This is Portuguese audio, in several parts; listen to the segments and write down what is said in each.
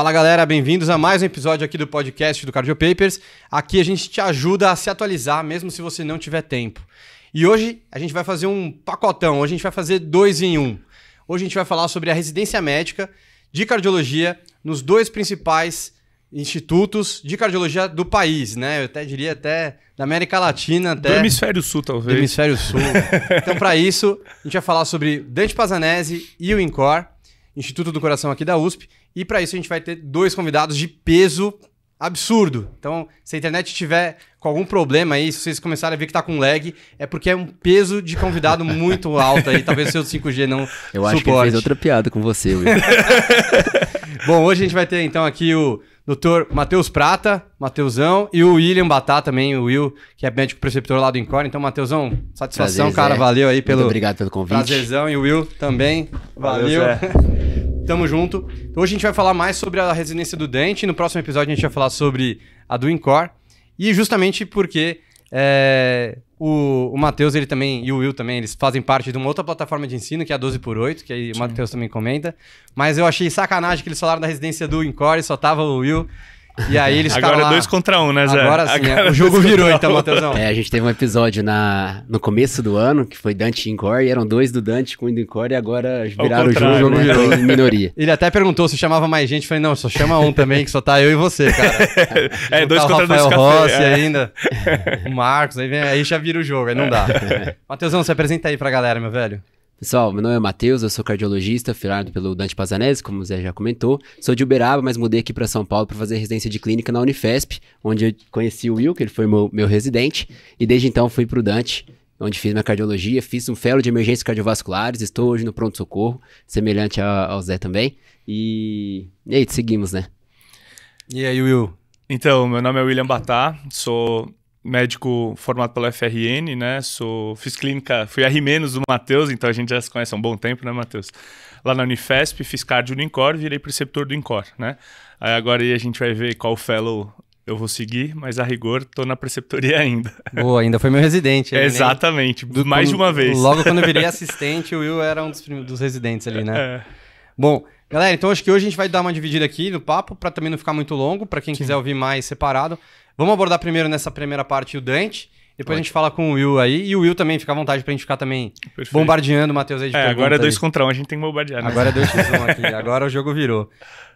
Fala galera, bem-vindos a mais um episódio aqui do podcast do Cardio Papers. Aqui a gente te ajuda a se atualizar, mesmo se você não tiver tempo. E hoje a gente vai fazer um pacotão, hoje a gente vai fazer dois em um. Hoje a gente vai falar sobre a residência médica de cardiologia nos dois principais institutos de cardiologia do país, né? Eu até diria até da América Latina, até do hemisfério sul talvez. Do hemisfério sul. então para isso, a gente vai falar sobre Dante Pazanese e o INCOR, Instituto do Coração aqui da USP, e para isso a gente vai ter dois convidados de peso absurdo. Então, se a internet tiver com algum problema aí, se vocês começarem a ver que tá com lag, é porque é um peso de convidado muito alto aí, talvez o seu 5G não Eu suporte. acho que ele fez outra piada com você, Will. Bom, hoje a gente vai ter então aqui o Dr. Matheus Prata, Mateusão, e o William Batá também, o Will, que é médico preceptor lá do Incor. Então, Mateusão, satisfação, Prazer, cara, Zé. valeu aí pelo Muito obrigado pelo convite. Prazerzão e o Will também, valeu. valeu Tamo junto. Então, hoje a gente vai falar mais sobre a residência do Dante. No próximo episódio a gente vai falar sobre a do Incor. E justamente porque é, o, o Matheus ele também e o Will também, eles fazem parte de uma outra plataforma de ensino, que é a 12 por 8 que aí o Matheus também comenta. Mas eu achei sacanagem que eles falaram da residência do Incor e só tava o Will. E aí eles Agora é lá... dois contra um, né, Zé? Agora sim, Agora é. o jogo virou, então, Matheusão. É, a gente teve um episódio na... no começo do ano, que foi Dante e Incor, e eram dois do Dante com o Incor, e agora viraram o jogo, o jogo né? virou em minoria. Ele até perguntou se chamava mais gente, falei, não, só chama um também, que só tá eu e você, cara. é, dois contra dois café. Rossi é. ainda, o Marcos, aí, vem, aí já vira o jogo, aí não dá. Matheusão, se apresenta aí pra galera, meu velho. Pessoal, meu nome é Matheus, eu sou cardiologista, filiado pelo Dante Pazanese, como o Zé já comentou. Sou de Uberaba, mas mudei aqui para São Paulo para fazer residência de clínica na Unifesp, onde eu conheci o Will, que ele foi meu, meu residente, e desde então fui para o Dante, onde fiz minha cardiologia, fiz um fellow de emergências cardiovasculares, estou hoje no pronto-socorro, semelhante ao Zé também, e... e aí, seguimos, né? E aí, Will? Então, meu nome é William Batá, sou médico formado pela FRN, né? Sou, fiz clínica, fui R- do Matheus, então a gente já se conhece há um bom tempo, né, Matheus? Lá na Unifesp, fiz cardio no INCOR, virei preceptor do INCOR, né? Aí agora aí a gente vai ver qual fellow eu vou seguir, mas a rigor tô na preceptoria ainda. Boa, ainda foi meu residente. Né? Exatamente, do, mais quando, de uma vez. Logo quando eu virei assistente, o Will era um dos, dos residentes ali, né? É. Bom, galera, então acho que hoje a gente vai dar uma dividida aqui no papo, para também não ficar muito longo, para quem Sim. quiser ouvir mais separado. Vamos abordar primeiro nessa primeira parte o Dante. Depois Ótimo. a gente fala com o Will aí. E o Will também fica à vontade pra gente ficar também Perfeito. bombardeando o Matheus aí de é, Agora é dois contra um, a gente tem que bombardear. Né? Agora é dois x um aqui. Agora o jogo virou.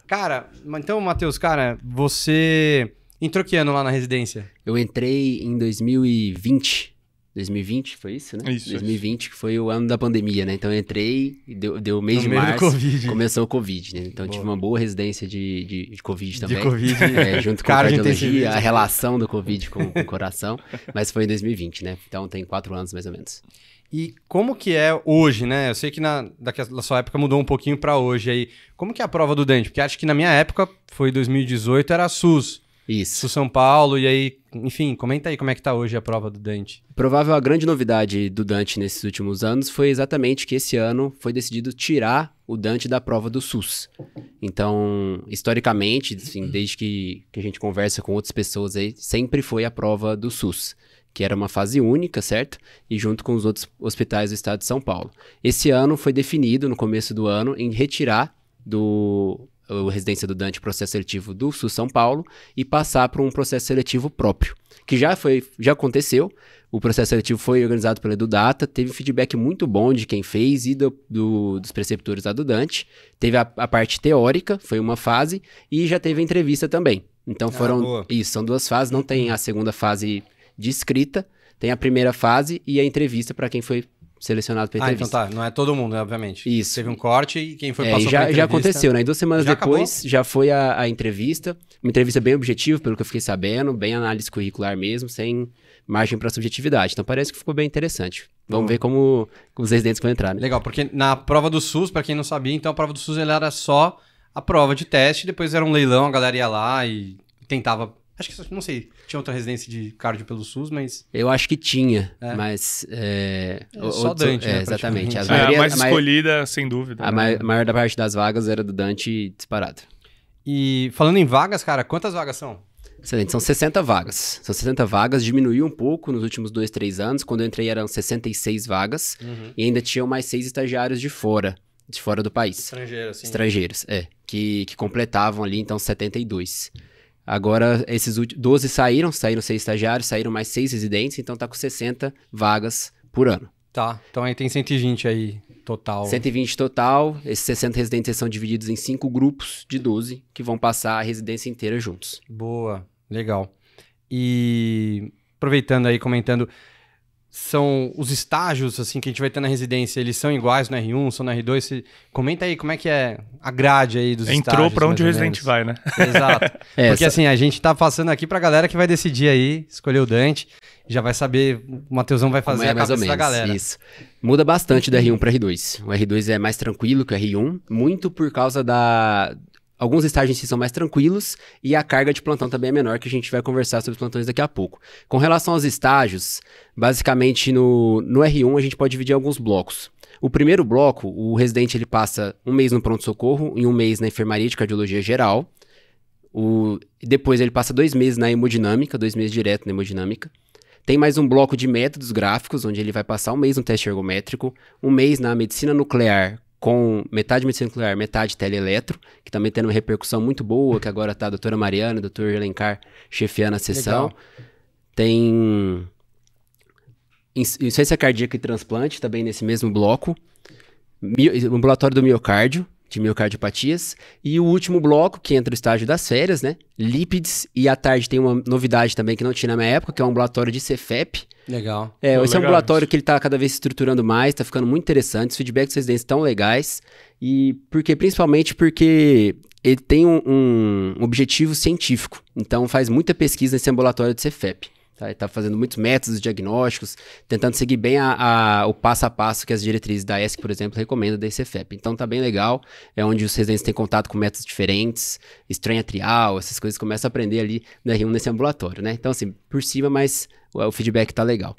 Cara, então, Matheus, cara, você entrou que ano lá na residência? Eu entrei em 2020. 2020, foi isso, né? Isso. 2020, isso. que foi o ano da pandemia, né? Então eu entrei, deu, deu mês no de março. COVID. Começou o Covid, né? Então eu tive uma boa residência de, de, de Covid também. De Covid. É, junto com a cardiologia, a relação do Covid com, com o coração. Mas foi em 2020, né? Então tem quatro anos mais ou menos. E como que é hoje, né? Eu sei que na, daquela sua época mudou um pouquinho para hoje aí. Como que é a prova do dente? Porque acho que na minha época, foi 2018, era SUS. Isso. Pro São Paulo, e aí, enfim, comenta aí como é que tá hoje a prova do Dante. Provável a grande novidade do Dante nesses últimos anos foi exatamente que esse ano foi decidido tirar o Dante da prova do SUS. Então, historicamente, assim, desde que, que a gente conversa com outras pessoas aí, sempre foi a prova do SUS que era uma fase única, certo? E junto com os outros hospitais do estado de São Paulo. Esse ano foi definido, no começo do ano, em retirar do, o residência do Dante, processo seletivo do Sul São Paulo, e passar para um processo seletivo próprio, que já foi, já aconteceu. O processo seletivo foi organizado pela Edudata, teve feedback muito bom de quem fez e do, do, dos preceptores da do Dante. Teve a, a, parte teórica, foi uma fase, e já teve a entrevista também. Então ah, foram. isso, são duas fases, não tem a segunda fase de escrita, tem a primeira fase e a entrevista para quem foi selecionado para entrevista. Ah, então tá, não é todo mundo, obviamente. Isso. Teve um corte e quem foi é, passou já, entrevista... já aconteceu, né? E duas semanas já depois acabou? já foi a, a, entrevista, uma entrevista bem objetiva, pelo que eu fiquei sabendo, bem análise curricular mesmo, sem margem para subjetividade. Então parece que ficou bem interessante. Vamos uhum. ver como os residentes vão entrar, né? Legal, porque na prova do SUS, para quem não sabia, então a prova do SUS era só a prova de teste, depois era um leilão, a galera ia lá e tentava Acho que, não sei, tinha outra residência de cardio pelo SUS, mas... Eu acho que tinha, é. mas... É, é, só outro, Dante, é, né, Exatamente. As é, maioria, a mais a escolhida, sem dúvida. A né? maior, maior da parte das vagas era do Dante disparado. E falando em vagas, cara, quantas vagas são? Excelente, são 60 vagas. São 60 vagas, diminuiu um pouco nos últimos dois, três anos. Quando eu entrei eram 66 vagas uhum. e ainda tinham mais seis estagiários de fora, de fora do país. Estrangeiros, sim. Estrangeiros, é. Que, que completavam ali, então, 72. Uhum. Agora, esses 12 saíram, saíram seis estagiários, saíram mais seis residentes, então tá com 60 vagas por ano. Tá, então aí tem 120 aí total. 120 total, esses 60 residentes são divididos em cinco grupos de 12 que vão passar a residência inteira juntos. Boa, legal. E aproveitando aí, comentando, são os estágios assim que a gente vai ter na residência, eles são iguais no R1, são no R2? Você... Comenta aí como é que é a grade aí dos Entrou estágios. Entrou para onde o residente vai, né? Exato. É, Porque assim, a gente tá passando aqui para a galera que vai decidir aí, escolher o Dante, já vai saber, o Matheusão vai fazer é, a mais ou menos, da galera. Isso. Muda bastante do R1 para R2. O R2 é mais tranquilo que o R1, muito por causa da Alguns estágios são mais tranquilos e a carga de plantão também é menor, que a gente vai conversar sobre os plantões daqui a pouco. Com relação aos estágios, basicamente no, no R1 a gente pode dividir alguns blocos. O primeiro bloco, o residente ele passa um mês no pronto-socorro e um mês na enfermaria de cardiologia geral. O, depois ele passa dois meses na hemodinâmica, dois meses direto na hemodinâmica. Tem mais um bloco de métodos gráficos, onde ele vai passar um mês no teste ergométrico, um mês na medicina nuclear com metade medicina nuclear, metade teleeletro, que também tendo uma repercussão muito boa, que agora está a doutora Mariana, o doutor Elencar chefiando a sessão. Legal. Tem insuficiência cardíaca e transplante, também nesse mesmo bloco. Ambulatório do miocárdio, de miocardiopatias. E o último bloco, que entra o estágio das férias, né? Lípides. E à tarde tem uma novidade também que não tinha na minha época, que é um ambulatório de Cefep. Legal. É, Pô, esse é legal. ambulatório que ele tá cada vez se estruturando mais, tá ficando muito interessante. Os feedbacks dos residentes estão legais. E porque, principalmente porque ele tem um, um objetivo científico. Então faz muita pesquisa nesse ambulatório de Cefep. Tá? Ele está fazendo muitos métodos diagnósticos, tentando seguir bem a, a, o passo a passo que as diretrizes da ESC, por exemplo, recomendam da ICFEP. Então tá bem legal, é onde os residentes têm contato com métodos diferentes, estranha trial, essas coisas começam a aprender ali no né, R1 nesse ambulatório, né? Então assim, por cima, mas o, o feedback tá legal.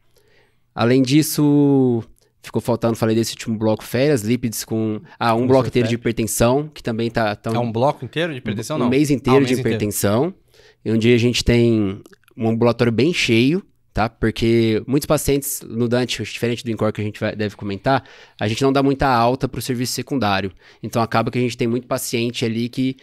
Além disso, ficou faltando, falei desse último bloco, férias, lípides com. Ah, um com bloco inteiro de hipertensão, que também tá. Tão, é um bloco inteiro de hipertensão, um, não? Ah, um mês inteiro ah, um mês de hipertensão. e um dia a gente tem um ambulatório bem cheio, tá? Porque muitos pacientes no Dante, diferente do INCOR que a gente vai, deve comentar, a gente não dá muita alta para o serviço secundário. Então acaba que a gente tem muito paciente ali que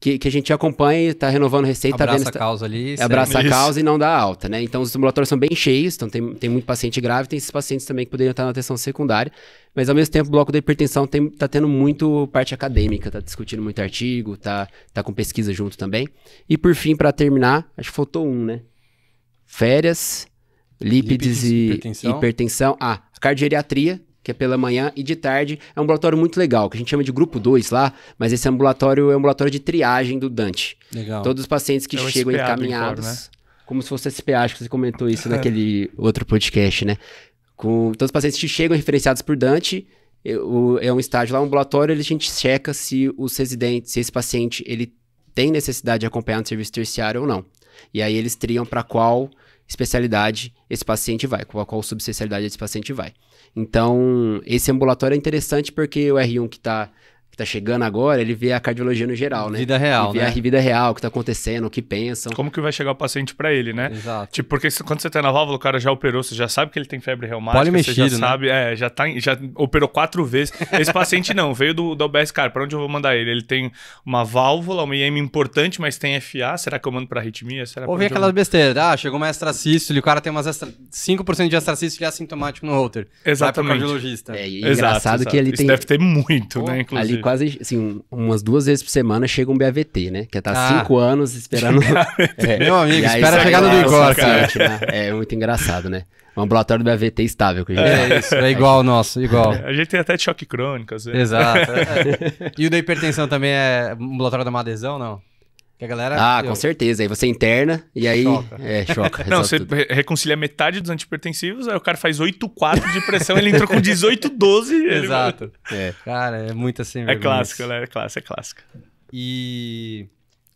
que, que, a gente acompanha, está renovando receita. Tá abraça vendo, a causa ali. É, abraça a causa e não dá alta, né? Então, os ambulatórios são bem cheios, então tem, tem muito paciente grave, tem esses pacientes também que poderiam estar na atenção secundária. Mas, ao mesmo tempo, o bloco da hipertensão está tendo muito parte acadêmica, está discutindo muito artigo, está tá com pesquisa junto também. E, por fim, para terminar, acho que faltou um, né? férias, lípides, lípides e hipertensão. hipertensão. Ah, cardieriatria, que é pela manhã, e de tarde é um ambulatório muito legal, que a gente chama de grupo 2 lá, mas esse ambulatório é um ambulatório de triagem do Dante. Legal. Todos os pacientes que é chegam encaminhados, né? como se fosse SPA, acho que você comentou isso naquele outro podcast, né? Com todos os pacientes que chegam referenciados por Dante, é um estágio lá, um ambulatório, a gente checa se os residentes, se esse paciente, ele tem necessidade de acompanhar no serviço terciário ou não. E aí eles triam para qual especialidade esse paciente vai, qual, qual subespecialidade esse paciente vai. Então, esse ambulatório é interessante porque o R1 que está que tá chegando agora, ele vê a cardiologia no geral, né? Vida real, ele vê né? a vida real, o que tá acontecendo, o que pensam. Como que vai chegar o paciente para ele, né? Exato. Tipo, porque quando você tá na válvula, o cara já operou, você já sabe que ele tem febre reumática, você já né? sabe, é, já tá, já operou quatro vezes. Esse paciente não, veio do, do OBS, cara, para onde eu vou mandar ele? Ele tem uma válvula, uma IM importante, mas tem FA, será que eu mando para arritmia? Será Ou vem aquelas besteiras, ah, chegou uma extracístole, o cara tem umas extra... 5% de extracístole assintomático é no router. Exatamente. Vai pro cardiologista. É, e é exato, engraçado exato. que ele Isso tem... deve ter muito, né, inclusive. Ali quase, assim, umas duas vezes por semana chega um BAVT, né? Que é tá ah. cinco anos esperando. é, Meu amigo, espera a chegada do Igor, cara. Né? É muito engraçado, né? Um ambulatório do BAVT estável. Que é, isso, é igual o nosso, igual. É. A gente tem até choque crônico, às vezes. Exato. É. E o da hipertensão também é ambulatório da má adesão, não? Que a galera. Ah, eu... com certeza. Aí você interna e aí. Choca. É, choca. Não, você tudo. reconcilia metade dos antipertensivos, aí o cara faz 8,4 de pressão, ele entrou com 18,12. Exato. Ele... É. Cara, é muito assim. É clássico, galera. Né? É clássico, é clássico. E.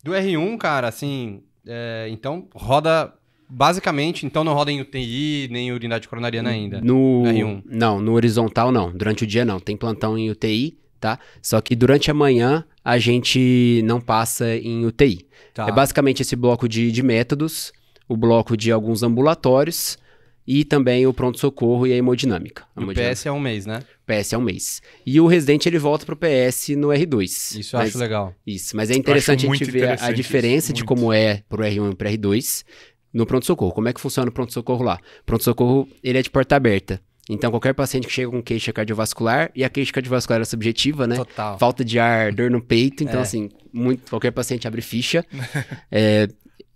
Do R1, cara, assim. É... então, roda basicamente, então não roda em UTI, nem urinidade coronariana ainda. No R1. Não, no horizontal não. Durante o dia não. Tem plantão em UTI tá? Só que durante a manhã a gente não passa em UTI. Tá. É basicamente esse bloco de, de métodos, o bloco de alguns ambulatórios e também o pronto-socorro e a hemodinâmica. A hemodinâmica. o PS é um mês, né? PS é um mês. E o residente ele volta pro PS no R2. Isso eu mas, acho legal. Isso, mas é interessante a gente ver a diferença isso, de como é pro R1 e pro R2 no pronto-socorro. Como é que funciona o pronto-socorro lá? Pronto-socorro, ele é de porta aberta. Então, qualquer paciente que chega com queixa cardiovascular, e a queixa cardiovascular é subjetiva, né? Total. Falta de ar, dor no peito. Então, é. assim, muito, qualquer paciente abre ficha. é,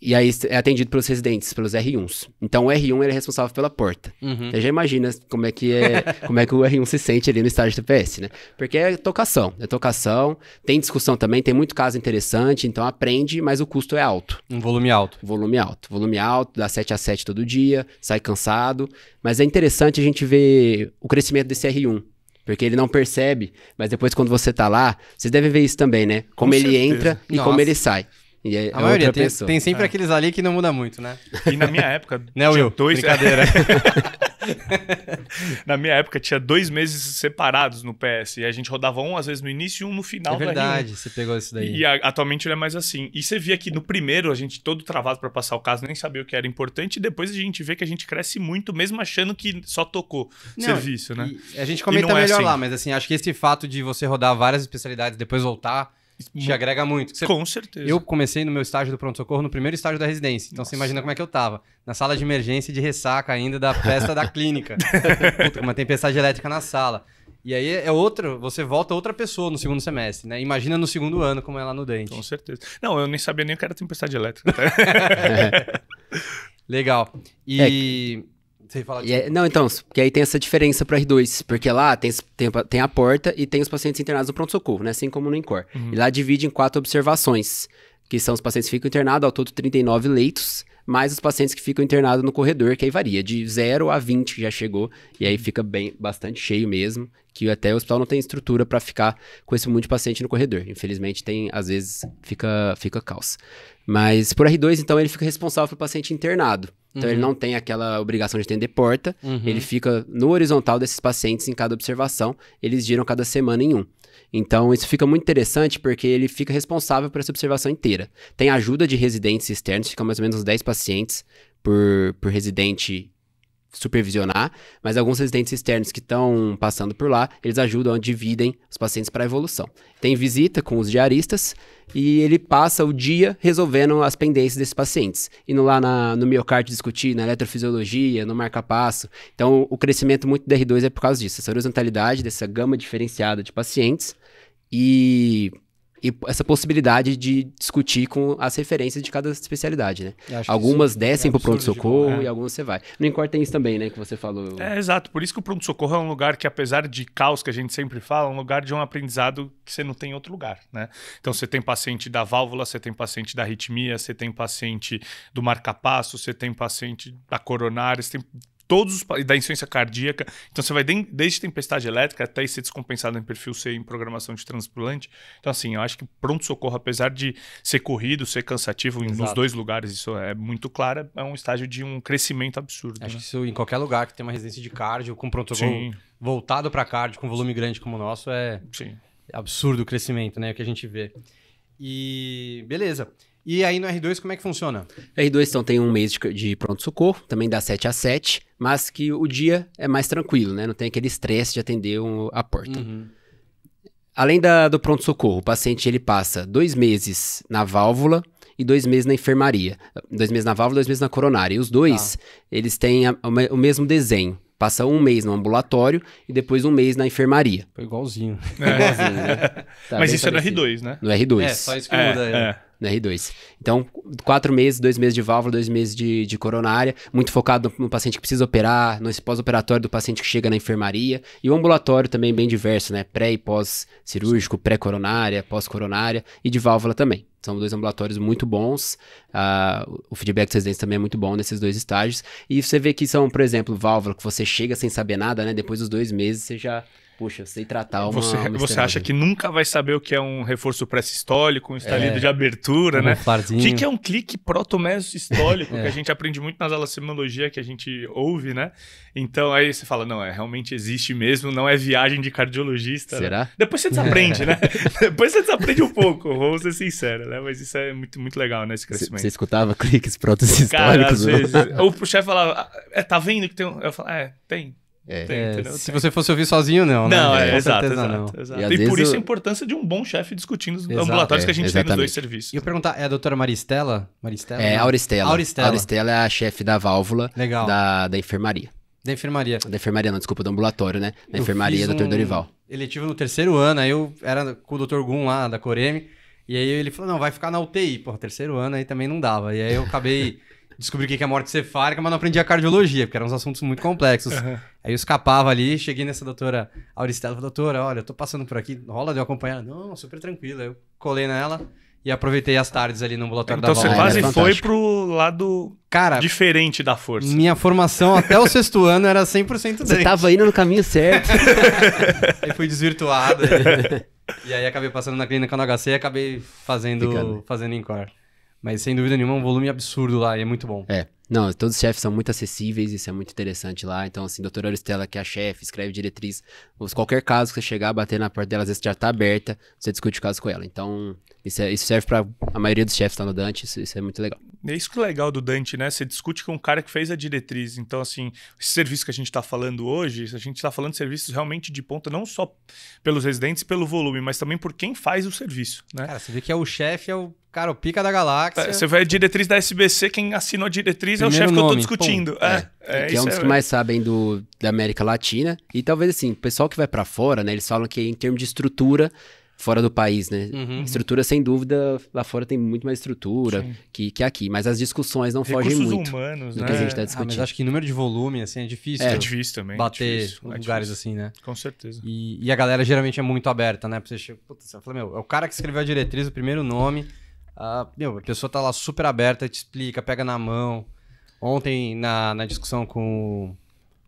e aí é atendido pelos residentes, pelos R1s. Então o R1 ele é responsável pela porta. Uhum. Você já imagina como é que é, como é que o R1 se sente ali no estágio do TPS, né? Porque é tocação, é tocação, tem discussão também, tem muito caso interessante, então aprende, mas o custo é alto. Um volume alto. Volume alto. Volume alto, dá 7 a 7 todo dia, sai cansado, mas é interessante a gente ver o crescimento desse R1. Porque ele não percebe, mas depois quando você tá lá, vocês devem ver isso também, né? Como Com ele certeza. entra e Nossa. como ele sai. E é a é maioria tem, tem, sempre é. aqueles ali que não muda muito, né? E na minha época. né, Will? Dois... Brincadeira. na minha época tinha dois meses separados no PS. E a gente rodava um às vezes no início e um no final. É verdade, você pegou isso daí. E a, atualmente ele é mais assim. E você via que no primeiro a gente todo travado para passar o caso, nem sabia o que era importante. E depois a gente vê que a gente cresce muito, mesmo achando que só tocou não, serviço, né? a gente comenta é melhor é assim. lá, mas assim, acho que esse fato de você rodar várias especialidades e depois voltar te agrega muito. Você... Com certeza. Eu comecei no meu estágio do pronto-socorro, no primeiro estágio da residência. Então Nossa. você imagina como é que eu tava. Na sala de emergência de ressaca ainda da festa da clínica. Puta, uma tempestade elétrica na sala. E aí é outro, você volta outra pessoa no segundo semestre, né? Imagina no segundo ano como é lá no dente Com certeza. Não, eu nem sabia nem o que era tempestade elétrica. Tá? é. Legal. E é, você fala é, não, então, porque aí tem essa diferença para R2, porque lá tem, tem, tem, a porta e tem os pacientes internados no pronto-socorro, né? Assim como no INCOR. Uhum. E lá divide em quatro observações, que são os pacientes que ficam internados, ao todo 39 leitos, mais os pacientes que ficam internados no corredor, que aí varia de 0 a 20 que já chegou, e aí uhum. fica bem bastante cheio mesmo, que até o hospital não tem estrutura para ficar com esse monte de paciente no corredor. Infelizmente tem, às vezes fica fica caos. Mas por R2 então ele fica responsável pelo paciente internado. Então uhum. ele não tem aquela obrigação de atender porta, uhum. ele fica no horizontal desses pacientes em cada observação, eles giram cada semana em um. Então isso fica muito interessante porque ele fica responsável por essa observação inteira. Tem ajuda de residentes externos, fica mais ou menos uns 10 pacientes por, por residente supervisionar, mas alguns residentes externos que estão passando por lá, eles ajudam, dividem os pacientes para a evolução. Tem visita com os diaristas e ele passa o dia resolvendo as pendências desses pacientes, indo lá na, no miocárdio discutir, na eletrofisiologia, no marca-passo. Então, o crescimento muito do R2 é por causa disso, essa horizontalidade, dessa gama diferenciada de pacientes e e essa possibilidade de discutir com as referências de cada especialidade, né? Algumas é descem é para o pronto-socorro é. e algumas você vai. No Incor tem isso também, né? Que você falou. É, exato. Por isso que o pronto-socorro é um lugar que, apesar de caos que a gente sempre fala, é um lugar de um aprendizado que você não tem em outro lugar, né? Então, você tem paciente da válvula, você tem paciente da arritmia, você tem paciente do marcapasso, você tem paciente da coronária, você tem todos os da insuficiência cardíaca. Então você vai de, desde tempestade elétrica até ser descompensado em perfil C em programação de transplante. Então assim, eu acho que pronto socorro, apesar de ser corrido, ser cansativo Exato. nos dois lugares, isso é muito claro, é um estágio de um crescimento absurdo. Acho né? que isso em qualquer lugar que tem uma residência de cardio com pronto socorro voltado para cardio com volume grande como o nosso é Sim. absurdo o crescimento, né, o que a gente vê. E beleza. E aí no R2 como é que funciona? R2 então tem um mês de, de pronto-socorro, também dá 7 a 7, mas que o dia é mais tranquilo, né? Não tem aquele estresse de atender um, a porta. Uhum. Além da, do pronto-socorro, o paciente ele passa dois meses na válvula e dois meses na enfermaria. Dois meses na válvula, dois meses na coronária. E os dois, ah. eles têm a, a, o mesmo desenho. Passa um mês no ambulatório e depois um mês na enfermaria. Foi igualzinho. É. igualzinho né? tá Mas isso parecido. é no R2, né? No R2. É, só isso que é, muda. É. Né? é. R2. Então, quatro meses, dois meses de válvula, dois meses de, de coronária, muito focado no, paciente que precisa operar, no pós-operatório do paciente que chega na enfermaria, e o ambulatório também bem diverso, né? Pré e pós-cirúrgico, pré-coronária, pós-coronária e de válvula também. São dois ambulatórios muito bons. Uh, o feedback dos residentes também é muito bom nesses dois estágios. E você vê que são, por exemplo, válvula que você chega sem saber nada, né? Depois dos dois meses você já Poxa, eu sei tratar uma. Você, uma você acha que nunca vai saber o que é um reforço pré-sistólico, um estalido é, de abertura, um né? Fardinho. O que, que é um clique protomesosistólico, é. que a é. gente aprende muito nas aulas de semiologia que a gente ouve, né? Então aí você fala, não, é realmente existe mesmo, não é viagem de cardiologista. Né? Será? Né? Depois você desaprende, né? Depois você desaprende um pouco, vamos ser sinceros, né? Mas isso é muito, muito legal, né? Esse crescimento. Você escutava cliques proto Cara, às vezes. ou o chefe falava, ah, é, tá vendo que tem um. Eu falava, é, tem é. Tem, é, se tem. você fosse ouvir sozinho, não. Né? Não, né? é, é, exato, exato, não. exato. E, e por isso a é importância de um bom chefe discutindo os exato, ambulatórios que a gente exatamente. tem nos dois serviços. E eu perguntar, é a doutora Maristela? Maristela? É, Auristela. Auristela. Auristela é a chefe da válvula Legal. Da, da enfermaria. Da enfermaria. Da enfermaria, não, desculpa, do ambulatório, né? Da eu enfermaria, doutor um Dorival. Eletivo no terceiro ano, aí eu era com o doutor Gum lá, da Coreme, e aí ele falou, não, vai ficar na UTI. Porra, terceiro ano aí também não dava. E aí eu acabei... descobri o que é morte cefálica, mas não aprendi a cardiologia, porque eram uns assuntos muito complexos. Uhum. Aí eu escapava ali, cheguei nessa doutora Auristela, doutora, olha, eu tô passando por aqui, rola de eu acompanhar? Não, super tranquila. Eu colei nela e aproveitei as tardes ali no ambulatório então, da Então você quase é, foi pro lado Cara, diferente da força. Minha formação até o sexto ano era 100% dente. Você tava indo no caminho certo. aí fui desvirtuado. E, aí acabei passando na clínica no HC e acabei fazendo, Ficando. fazendo Incor. Mas sem dúvida nenhuma é um volume absurdo lá e é muito bom. É. Não, todos os chefes são muito acessíveis, isso é muito interessante lá. Então, assim, doutora Oristela, que é a chefe, escreve diretriz. Qualquer caso que você chegar, bater na porta dela, às vezes já tá aberta, você discute o caso com ela. Então, isso, é, isso serve para a maioria dos chefes lá no Dante, isso, isso, é muito legal. É isso que é legal do Dante, né? Você discute com o cara que fez a diretriz. Então, assim, esse serviço que a gente está falando hoje, a gente está falando de serviços realmente de ponta, não só pelos residentes e pelo volume, mas também por quem faz o serviço, né? Cara, você vê que é o chefe, é o Cara, o Pica da Galáxia. É, você vai a diretriz da SBC, quem assinou a diretriz Primeiro é o chefe que eu tô discutindo. Pum, é, é, é, que é um dos é... que mais sabem do, da América Latina. E talvez assim, o pessoal que vai para fora, né? Eles falam que em termos de estrutura, fora do país, né? Uhum. Estrutura, sem dúvida, lá fora tem muito mais estrutura que, que aqui. Mas as discussões não Recursos fogem muito humanos, do né? que a né? gente está discutindo. Ah, mas acho que número de volume, assim, é difícil. É, é difícil também. É bater difícil, é lugares é assim, né? Com certeza. E, e, a galera geralmente é muito aberta, né? Pra você, putz, eu falei, meu, é o cara que escreveu a diretriz, o primeiro nome... Ah, meu, a pessoa tá lá super aberta, te explica, pega na mão. Ontem, na, na discussão com,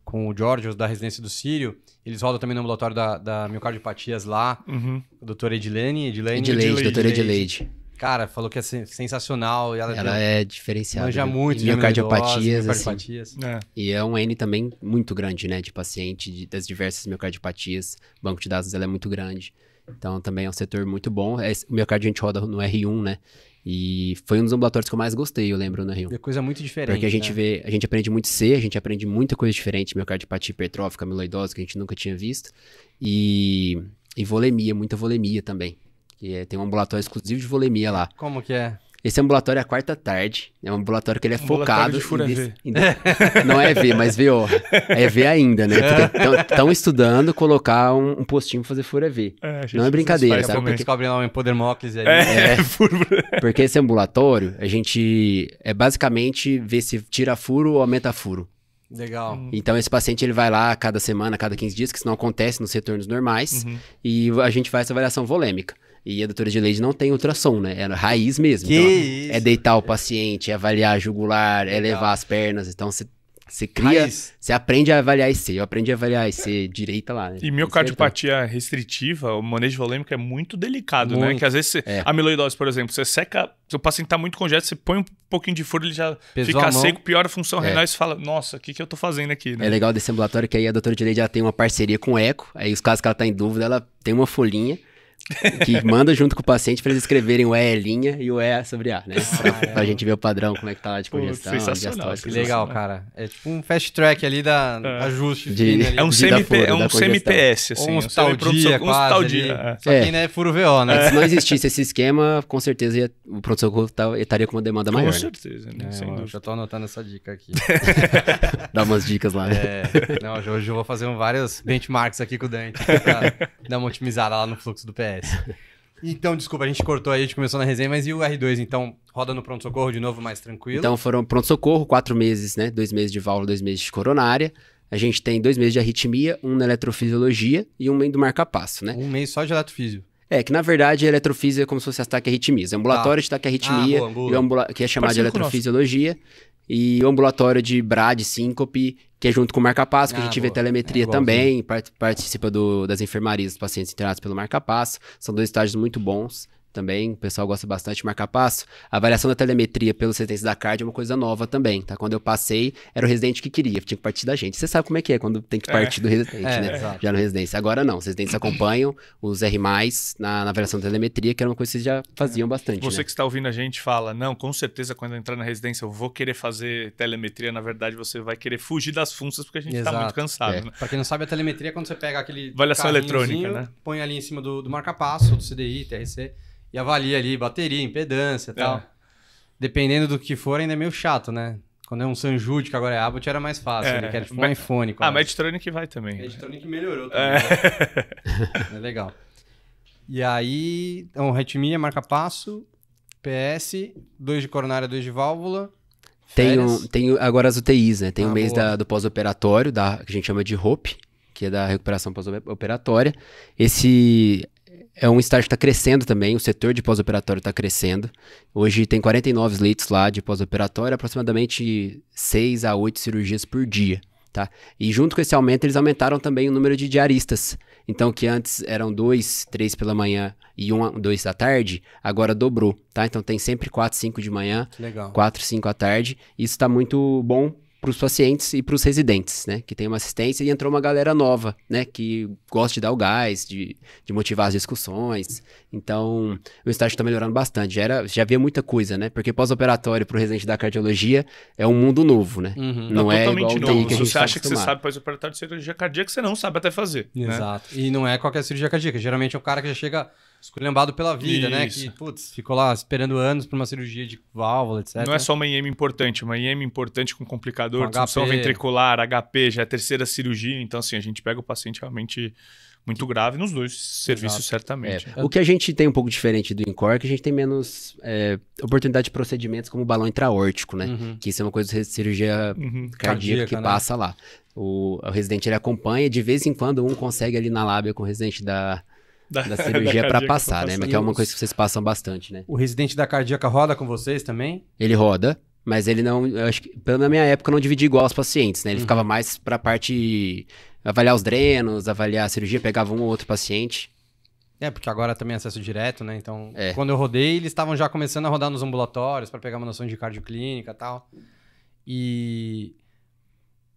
com o George, da residência do Sírio, eles rodam também no ambulatório da, da miocardiopatias lá, uhum. o doutor Edilene. Edilene, Edileide, doutora Edilene. Cara, falou que é sensacional. ela, ela é diferenciada. Manja né? muito. E miocardiopatias, miocardiopatias. Assim. É. E é um N também muito grande, né? De paciente, de, das diversas miocardiopatias. O banco de dados ela é muito grande. Então também é um setor muito bom. É, o miocárdio a gente roda no R1, né? E foi um dos ambulatórios que eu mais gostei, eu lembro, no R1. É coisa muito diferente. Porque a gente né? vê, a gente aprende muito C, a gente aprende muita coisa diferente, miocardiopatia hipertrófica, amiloidose, que a gente nunca tinha visto. E, e volemia, muita volemia também. Que é, tem um ambulatório exclusivo de volemia lá. Como que é? Esse ambulatório é a quarta tarde. É um ambulatório que ele é focado. De fura em... V. Não é V, mas V, ó. É V ainda, né? Porque estão é. estudando colocar um, um postinho pra fazer fura V. É, não é brincadeira, sabe? Porque descobre lá um hipodermóclise ali. É, é, porque esse ambulatório, a gente é basicamente ver se tira furo ou aumenta furo. Legal. Hum. Então esse paciente ele vai lá cada semana, cada 15 dias, que isso não acontece nos retornos normais, uhum. e a gente faz essa avaliação volêmica. E a doutora de Leide não tem ultrassom, né? É raiz mesmo. Que então, isso? É deitar o paciente, é avaliar a jugular, é Legal. é levar as pernas. Então, você você cria, você aprende a avaliar IC. Eu aprendi a avaliar IC direita lá. Né? E miocardiopatia restritiva, o manejo volêmico é muito delicado, né? muito. né? Que às vezes você, é. amiloidose, por exemplo, você seca, se o paciente tá muito congelado, você põe um pouquinho de furo, ele já Pesou fica seco, piora a função é. renal e você fala, nossa, o que, que eu tô fazendo aqui? Né? É legal desse ambulatório que aí a doutora de já tem uma parceria com o Eco, aí os casos que ela tá em dúvida, ela tem uma folhinha que manda junto com o paciente para eles escreverem o E linha e o E sobre A, né? Pra, pra gente ver o padrão, como é que tá lá de congestão, Pô, sensacional, Que legal, cara. É tipo um fast track ali da é. ajuste. De, é um, CMP, furo, é um é CMPS, assim. Um, um dia, um quase, dia. É. Só que, né, é furo VO, né? É. Se não existisse esse esquema, com certeza ia, o pronto-socorro estaria com uma demanda maior. Com né? certeza, né? É, já tô anotando essa dica aqui. Dá umas dicas lá, né? É. Não, hoje eu vou fazer vários benchmarks aqui com o Dante pra dar uma otimizada lá no fluxo do PS acontece. Então, desculpa, a gente cortou aí, a gente começou na resenha, mas e o R2, então, roda no pronto-socorro de novo, mais tranquilo? Então, foram pronto-socorro, quatro meses, né? Dois meses de válvula, dois meses de coronária. A gente tem dois meses de arritmia, um na eletrofisiologia e um meio do marca-passo, né? Um mês só de eletrofísio. É, que na verdade eletrofísio é como se fosse ataque arritmia. Ambulatório tá. de ataque arritmia, ah, boa, boa. Ambula... que é chamado de eletrofisiologia. E o ambulatório de BRAD, síncope que é junto com o Marca Passo, que a ah, gente boa. vê telemetria é, também, part participa do, das enfermarias dos pacientes internados pelo Marca Passo. São dois estágios muito bons também, o pessoal gosta bastante de marcar passo. A avaliação da telemetria pelo residentes da CARD é uma coisa nova também, tá? Quando eu passei, era o residente que queria, tinha que partir da gente. Você sabe como é que é quando tem que é. partir é. do residente, é, né? É, já no residência. Agora não, os residentes acompanham os R+, na, na avaliação da telemetria, que era uma coisa que vocês já faziam bastante, Você né? que está ouvindo a gente fala, não, com certeza quando eu entrar na residência eu vou querer fazer telemetria, na verdade você vai querer fugir das funções porque a gente está muito cansado. É. Né? Para quem não sabe, a telemetria é quando você pega aquele avaliação eletrônica, né? põe ali em cima do, do marca-passo, do CDI, TRC, e avalia ali bateria, impedância e tal. É. Dependendo do que for, ainda é meio chato, né? Quando é um sanjude que agora é Abbott, era mais fácil. É. Ele quer tipo um iPhone. Quase. Ah, mas Medtronic vai também. Medtronic melhorou é. também. É, é legal. E aí, então, retimia, marca passo, PS, dois de coronária, dois de válvula. Tem, tenho agora as UTIs, né? Tem ah, o ah, mês da, do pós-operatório, que a gente chama de HOPE, que é da recuperação pós-operatória. Esse é um estágio que está crescendo também, o setor de pós-operatório está crescendo. Hoje tem 49 leitos lá de pós-operatório, aproximadamente 6 a 8 cirurgias por dia. Tá? E junto com esse aumento, eles aumentaram também o número de diaristas. Então, que antes eram dois, três pela manhã e um, dois da tarde, agora dobrou, tá? Então, tem sempre quatro, cinco de manhã, Legal. quatro, cinco à tarde. Isso está muito bom para os pacientes e para os residentes, né? Que tem uma assistência e entrou uma galera nova, né? Que gosta de dar o gás, de, de motivar as discussões. Então, o estágio está melhorando bastante. Já, era, já havia muita coisa, né? Porque pós-operatório para o residente da cardiologia é um mundo novo, né? Uhum. Não, é totalmente igual novo. Se você tá acha que você sabe pós-operatório de cirurgia cardíaca, você não sabe até fazer. Né. Exato. Né? E não é qualquer cirurgia cardíaca. Geralmente é o cara que já chega esculhambado pela vida, né? Isso. né? Que, putz, ficou lá esperando anos para uma cirurgia de válvula, etc. Não é só uma IM importante, uma IM importante com complicador, com disfunção ventricular, HP, já é a terceira cirurgia. Então, assim, a gente pega o paciente realmente muito grave nos dois serviços, Exato. certamente. É. O que a gente tem um pouco diferente do INCOR é que a gente tem menos é, oportunidade de procedimentos como o balão intraórtico, né? Uhum. Que isso é uma coisa de cirurgia uhum. cardíaca, cardíaca, que né? passa lá. O, o residente ele acompanha, de vez em quando um consegue ali na lábia com o residente da da, da cirurgia para passar, né? Mas que é uma coisa que vocês passam bastante, né? O residente da cardíaca roda com vocês também? Ele roda, mas ele não, eu acho que, pelo na minha época, não dividia igual os pacientes, né? Ele uhum. ficava mais para a parte avaliar os drenos, avaliar a cirurgia, pegava um ou outro paciente. É, porque agora também é acesso direto, né? Então, é. quando eu rodei, eles estavam já começando a rodar nos ambulatórios para pegar uma noção de cardioclínica e tal. E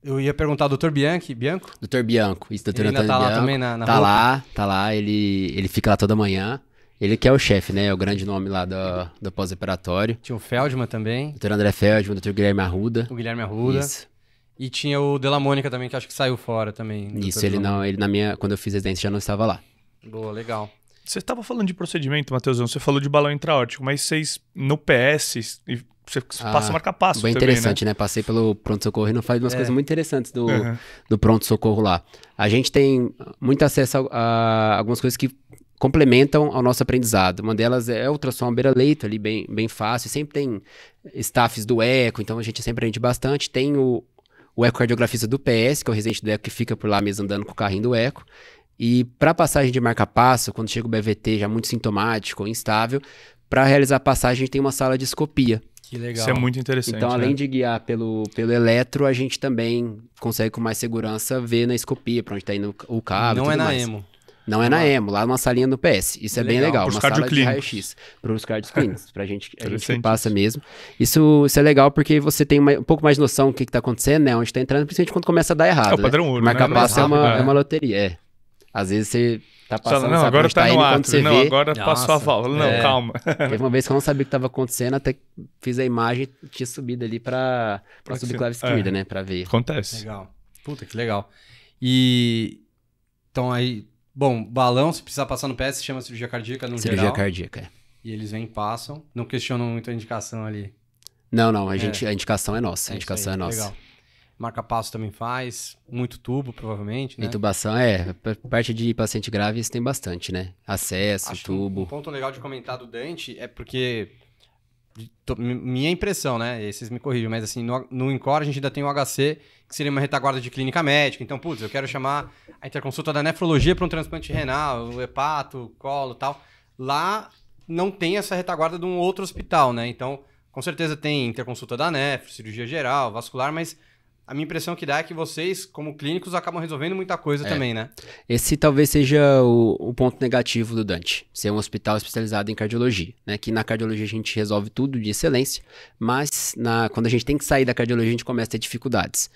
eu ia perguntar, doutor Bianchi, Bianco? Doutor Bianco, isso, doutor ele Antônio tá Bianco. lá também na, na Tá roupa. lá, tá lá, ele, ele fica lá toda manhã. Ele que é o chefe, né? É o grande nome lá do, do pós-operatório. Tinha o Feldman também. Doutor André Feldman, doutor Guilherme Arruda. O Guilherme Arruda. Isso. E tinha o Dela Mônica também, que acho que saiu fora também. Isso, ele não, ele na minha, quando eu fiz residência já não estava lá. Boa, legal. Você estava falando de procedimento, Matheusão, você falou de balão intraórtico, mas vocês no PS você ah, passa marca passo. Bem também, interessante, né? né? Passei pelo pronto-socorro e não faz umas é. coisas muito interessantes do, uhum. do pronto-socorro lá. A gente tem muito acesso a, a, algumas coisas que complementam ao nosso aprendizado. Uma delas é ultrassom beira-leito, ali bem, bem fácil. Sempre tem staffs do eco, então a gente sempre aprende bastante. Tem o, o ecocardiografista do PS, que é o residente do eco, que fica por lá mesmo andando com o carrinho do eco. E para passagem de marca-passo, quando chega o BVT já muito sintomático instável, para realizar a passagem tem uma sala de escopia. Que legal. Isso é muito interessante. Então, além né? de guiar pelo, pelo eletro, a gente também consegue com mais segurança ver na escopia para onde está indo o cabo. Não é na mais. emo. Não é na emo, lá numa salinha no PS. Isso é legal, bem legal. Pros uma sala de raio-x. Para os cardio clínicos. Para a gente, que passa mesmo. Isso, isso é legal porque você tem uma, um pouco mais noção do que está acontecendo, né? Onde está entrando, principalmente quando começa a dar errado. É o né? padrão né? ouro. Marca né? passo é, é, uma, é né? uma loteria. É. Às vezes você Tá passando, não, agora tá, tá no né, ato. Não, vê. agora Nossa, passou a válvula. Não, é. calma. Teve uma vez que eu não sabia o que estava acontecendo, até fiz a imagem e tinha subido ali para subir a clave esquerda, é. né? Para ver. Acontece. Legal. Puta que legal. E. Então aí. Bom, balão, se precisar passar no pé, se chama cirurgia cardíaca no cirurgia geral. Cirurgia cardíaca, é. E eles vêm e passam. Não questionam muito a indicação ali. Não, não. A, é. gente, a indicação é nossa. A é indicação é nossa. Legal. Marca passo também faz, muito tubo, provavelmente. Né? Intubação, é. Parte de paciente grave isso tem bastante, né? Acesso, Acho tubo. Um ponto legal de comentar do Dante é porque. Minha impressão, né? E vocês me corrigem, mas assim, no, no Incor a gente ainda tem o HC, que seria uma retaguarda de clínica médica. Então, putz, eu quero chamar a interconsulta da nefrologia para um transplante renal, o hepato, o colo tal. Lá não tem essa retaguarda de um outro hospital, né? Então, com certeza tem interconsulta da nefro, cirurgia geral, vascular, mas a minha impressão que dá é que vocês, como clínicos, acabam resolvendo muita coisa é. também, né? Esse talvez seja o, o, ponto negativo do Dante, ser um hospital especializado em cardiologia, né? Que na cardiologia a gente resolve tudo de excelência, mas na, quando a gente tem que sair da cardiologia, a gente começa a ter dificuldades.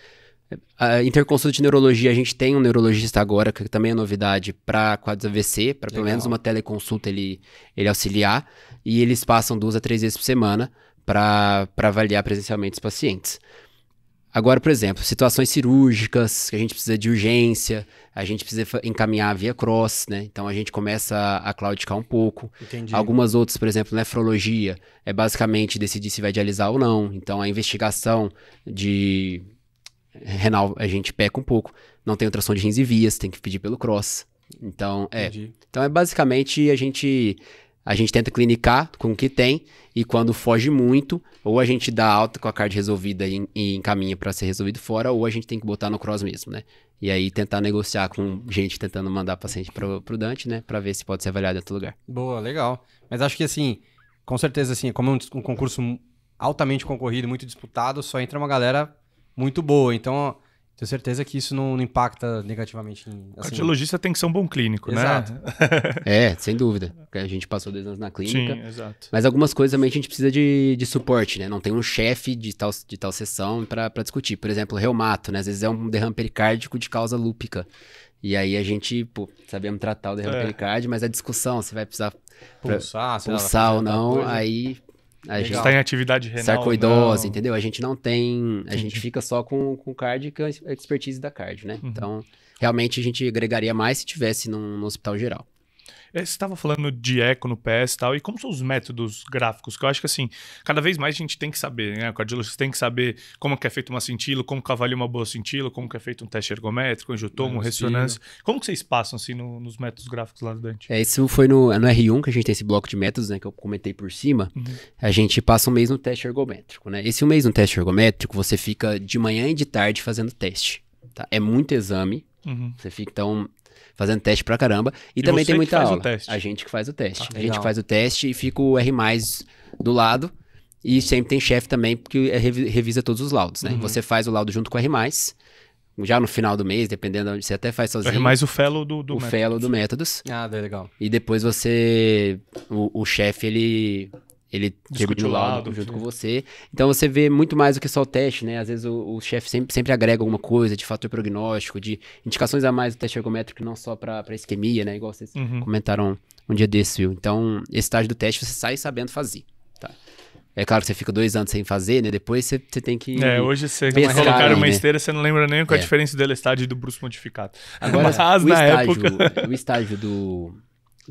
A interconsulta de neurologia, a gente tem um neurologista agora, que também é novidade, para quadros AVC, para pelo menos uma teleconsulta ele, ele auxiliar, e eles passam duas a três vezes por semana para avaliar presencialmente os pacientes. Agora, por exemplo, situações cirúrgicas, que a gente precisa de urgência, a gente precisa encaminhar via cross, né? Então a gente começa a, claudicar um pouco. Entendi. Algumas outras, por exemplo, nefrologia, é basicamente decidir se vai dialisar ou não. Então a investigação de renal a gente peca um pouco. Não tem ultrassom de rins e vias, tem que pedir pelo cross. Então, é. Entendi. Então é basicamente a gente a gente tenta clinicar com o que tem e quando foge muito, ou a gente dá alta com a card resolvida e, e encaminha para ser resolvido fora, ou a gente tem que botar no cross mesmo, né? E aí tentar negociar com gente tentando mandar paciente pro, pro Dante, né? Para ver se pode ser avaliado em outro lugar. Boa, legal. Mas acho que assim, com certeza assim, como é um, um concurso altamente concorrido, muito disputado, só entra uma galera muito boa. Então, tenho certeza que isso não, não impacta negativamente. Em, assim... Cardiologista tem que ser um bom clínico, né? exato. né? é, sem dúvida. Porque a gente passou dois anos na clínica. Sim, exato. Mas algumas coisas também a gente precisa de, de suporte, né? Não tem um chefe de tal, de tal sessão para discutir. Por exemplo, reumato, né? Às vezes é um derrame pericárdico de causa lúpica. E aí a gente, pô, sabemos tratar o derrame é. mas a discussão, se vai precisar pulsar, pra, pulsar ou não, aí a gente está em atividade renal. Sarcoidose, então. entendeu? A gente não tem. A Entendi. gente fica só com, card, que é a expertise da card, né? Uhum. Então, realmente a gente agregaria mais se tivesse num, num hospital geral. É, você estava falando de eco no PS e tal, e como são os métodos gráficos? Que eu acho que, assim, cada vez mais a gente tem que saber, né? O cardiologista tem que saber como que é feito uma cintila, como que avalia uma boa cintila, como que é feito um teste ergométrico, angiotomo, é, ah, ressonância. Sim. Como que vocês passam, assim, no, nos métodos gráficos lá do Dante? É, isso foi no, no R1 que a gente tem esse bloco de métodos, né? Que eu comentei por cima. Uhum. A gente passa um mês no teste ergométrico, né? Esse um mês no teste ergométrico, você fica de manhã e de tarde fazendo teste. Tá? É muito exame. Uhum. Você fica, então, fazendo teste pra caramba. E, e também tem muita aula. A gente que faz o teste. Ah, a gente faz o teste e fica o R do lado. E sempre tem chefe também, porque é revisa todos os laudos, né? Uhum. Você faz o laudo junto com o R já no final do mês, dependendo onde você até faz sozinho. R mais o fellow do, do o métodos. fellow do métodos. Ah, legal. E depois você, o, o chefe ele ele discute o lado junto com você. Então você vê muito mais do que só o teste, né? Às vezes o, o chefe sempre, sempre agrega alguma coisa de fator prognóstico, de indicações a mais do teste ergométrico, não só para isquemia, né? Igual vocês uhum. comentaram um dia desse, viu? Então, esse estágio do teste você sai sabendo fazer. Tá? É claro que você fica dois anos sem fazer, né? Depois você, você tem que. É, hoje você colocar uma né? esteira, você não lembra nem qual é. a diferença do estágio e do Bruce modificado. Agora, Mas, o, estágio, época... o estágio do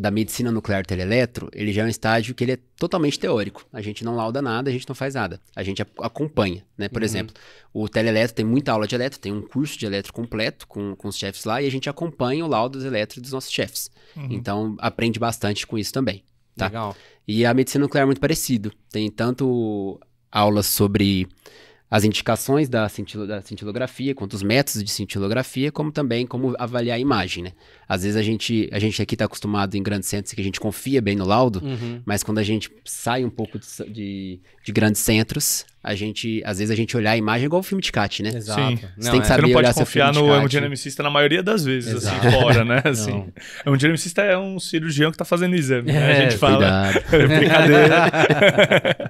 da medicina nuclear teleeletro, ele já é um estágio que ele é totalmente teórico. A gente não lauda nada, a gente não faz nada. A gente acompanha, né? Por uhum. exemplo, o teleeletro tem muita aula de eletro, tem um curso de eletro completo com, com os chefes lá e a gente acompanha o laudo dos eletro dos nossos chefes. Uhum. Então, aprende bastante com isso também, tá? Legal. E a medicina nuclear é muito parecido. Tem tanto aulas sobre as indicações da, cintil, da cintilografia, quanto os métodos de cintilografia, como também como avaliar a imagem, né? Às vezes a gente, a gente aqui está acostumado em grandes centros que a gente confia bem no laudo, uhum. mas quando a gente sai um pouco de, de, de, grandes centros, a gente, às vezes a gente olhar a imagem é igual o filme de CAT, né? Exato. Sim. Você não, tem que é. saber você não pode confiar no hemodinamicista na maioria das vezes, assim, Exato. assim, fora, né? Assim, o hemodinamicista é um cirurgião que está fazendo exame, né? a é, gente fala. É brincadeira.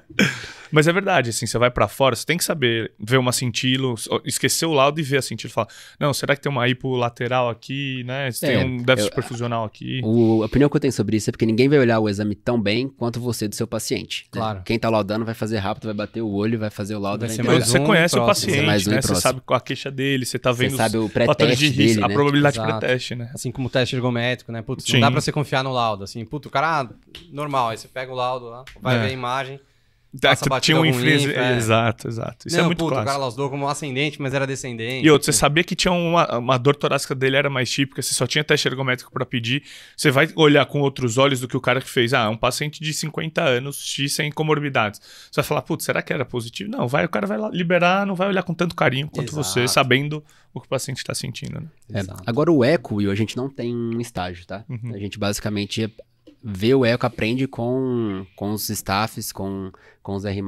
Mas é verdade, assim, você vai para fora, você tem que saber ver uma cintilo, esquecer o laudo e ver a cintilo. Falar, não, será que tem uma hipo lateral aqui, né? Se é, tem um déficit eu, perfusional aqui. O, a opinião que eu tenho sobre isso é porque ninguém vai olhar o exame tão bem quanto você do seu paciente. Né? Claro. Né? Quem tá laudando vai fazer rápido, vai bater o olho, vai fazer o laudo. Vai você um conhece próximo. o paciente, um né? Você sabe qual a queixa dele, você tá vendo você sabe o fatores de risco, dele, né? a probabilidade Exato. de pré-teste, né? Assim como o teste ergométrico, né? Putz, Sim. não dá pra você confiar no laudo, assim, puto, o cara, ah, normal, aí você pega o laudo lá, vai é. ver a imagem, da, tá, tinha um influencer. É. Exato, exato. Isso é não, é muito puto, clássico. O cara lausdou como ascendente, mas era descendente. E outro, você assim. sabia que tinha uma, uma dor torácica dele era mais típica, você só tinha teste ergométrico para pedir. Você vai olhar com outros olhos do que o cara que fez. Ah, é um paciente de 50 anos, X sem comorbidades. Você vai falar, putz, será que era positivo? Não, vai, o cara vai liberar, não vai olhar com tanto carinho quanto exato. você, sabendo o que o paciente está sentindo. Né? É, agora, o eco, a gente não tem um estágio, tá? Uhum. A gente basicamente vê o eco, aprende com, com os staffs, com, com os R+,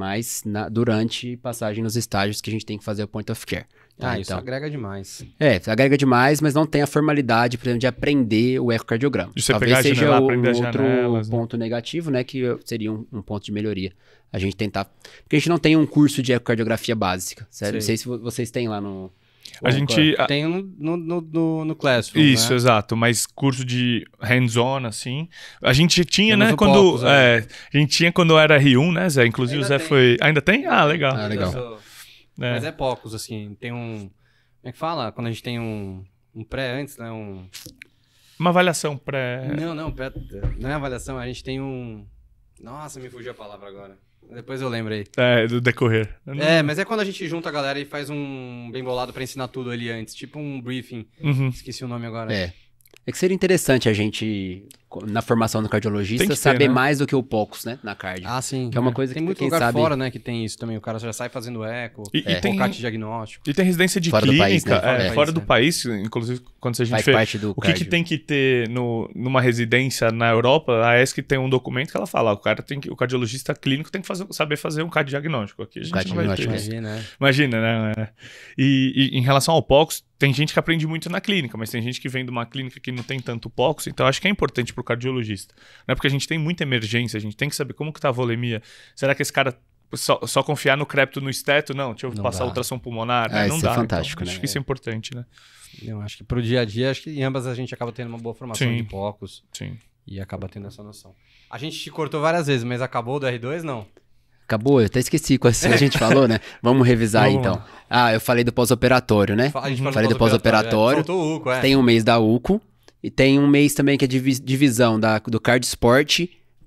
na, durante passagem nos estágios que a gente tem que fazer o point of care. Tá? Ah, isso então, agrega demais. É, agrega demais, mas não tem a formalidade, por exemplo, de aprender o ecocardiograma. De você Talvez seja janela, o, um outro janelas, né? ponto né? negativo, né? Que seria um, um, ponto de melhoria. A gente tentar... Porque a gente não tem um curso de ecocardiografia básica, certo? Não sei se vocês têm lá no... A gente. Tem no, no, no, no Classroom. Né? Isso, né? exato. Mas curso de hands-on, assim. A gente tinha, Temos né? quando. Né? é, a gente tinha quando era R1, né, Zé? Inclusive Ainda o Zé tem. foi. Ainda tem? Ah, legal. Ah, legal. É. Mas é poucos, assim. Tem um. Como é que fala? Quando a gente tem um, um pré antes, né? Um. Uma avaliação pré. Não, não, pré... não é avaliação, a gente tem um. Nossa, me fugiu a palavra agora. Depois eu lembro aí. É, do decorrer. Não... É, mas é quando a gente junta a galera e faz um bem bolado pra ensinar tudo ali antes. Tipo um briefing. Uhum. Esqueci o nome agora. É. É que seria interessante a gente na formação do cardiologista, ter, saber né? mais do que o poucos, né? Na cardio. Ah, sim. Que é uma é. coisa tem que muito quem lugar sabe... fora, né? Que tem isso também. O cara já sai fazendo eco, e, é. e tem diagnóstico. E tem residência de fora clínica, do país, né? fora, é, do, fora né? país, do inclusive quando a gente Faz fez. o que, que, tem que ter no, numa residência na Europa, a ESC tem um documento que ela fala: o cara tem que, o cardiologista clínico tem que fazer, saber fazer um CAT diagnóstico. Aqui a gente não vai ter. Né? Imagina, né? Imagina, né? E, e em relação ao POCOS, tem gente que aprende muito na clínica, mas tem gente que vem de uma clínica que não tem tanto POCOS, então acho que é importante pro o cardiologista. Né? Porque a gente tem muita emergência, a gente tem que saber como que tá a volemia. Será que esse cara só, só confiar no crepto no esteto? Não, deixa eu não passar dá. ultrassom pulmonar. Né? É, né? Não é dá. É fantástico, então, né? Acho que isso é, é importante, né? Eu acho que pro dia a dia, acho que em ambas a gente acaba tendo uma boa formação sim, de focos. Sim. E acaba tendo essa noção. A gente te cortou várias vezes, mas acabou do R2, não? Acabou, eu até esqueci com a gente falou, né? Vamos revisar Vamos. então. Ah, eu falei do pós-operatório, né? A gente falei do pós-operatório. É, é. Tem um mês da UCO, e tem um mês também que é divisão da, do Card Sport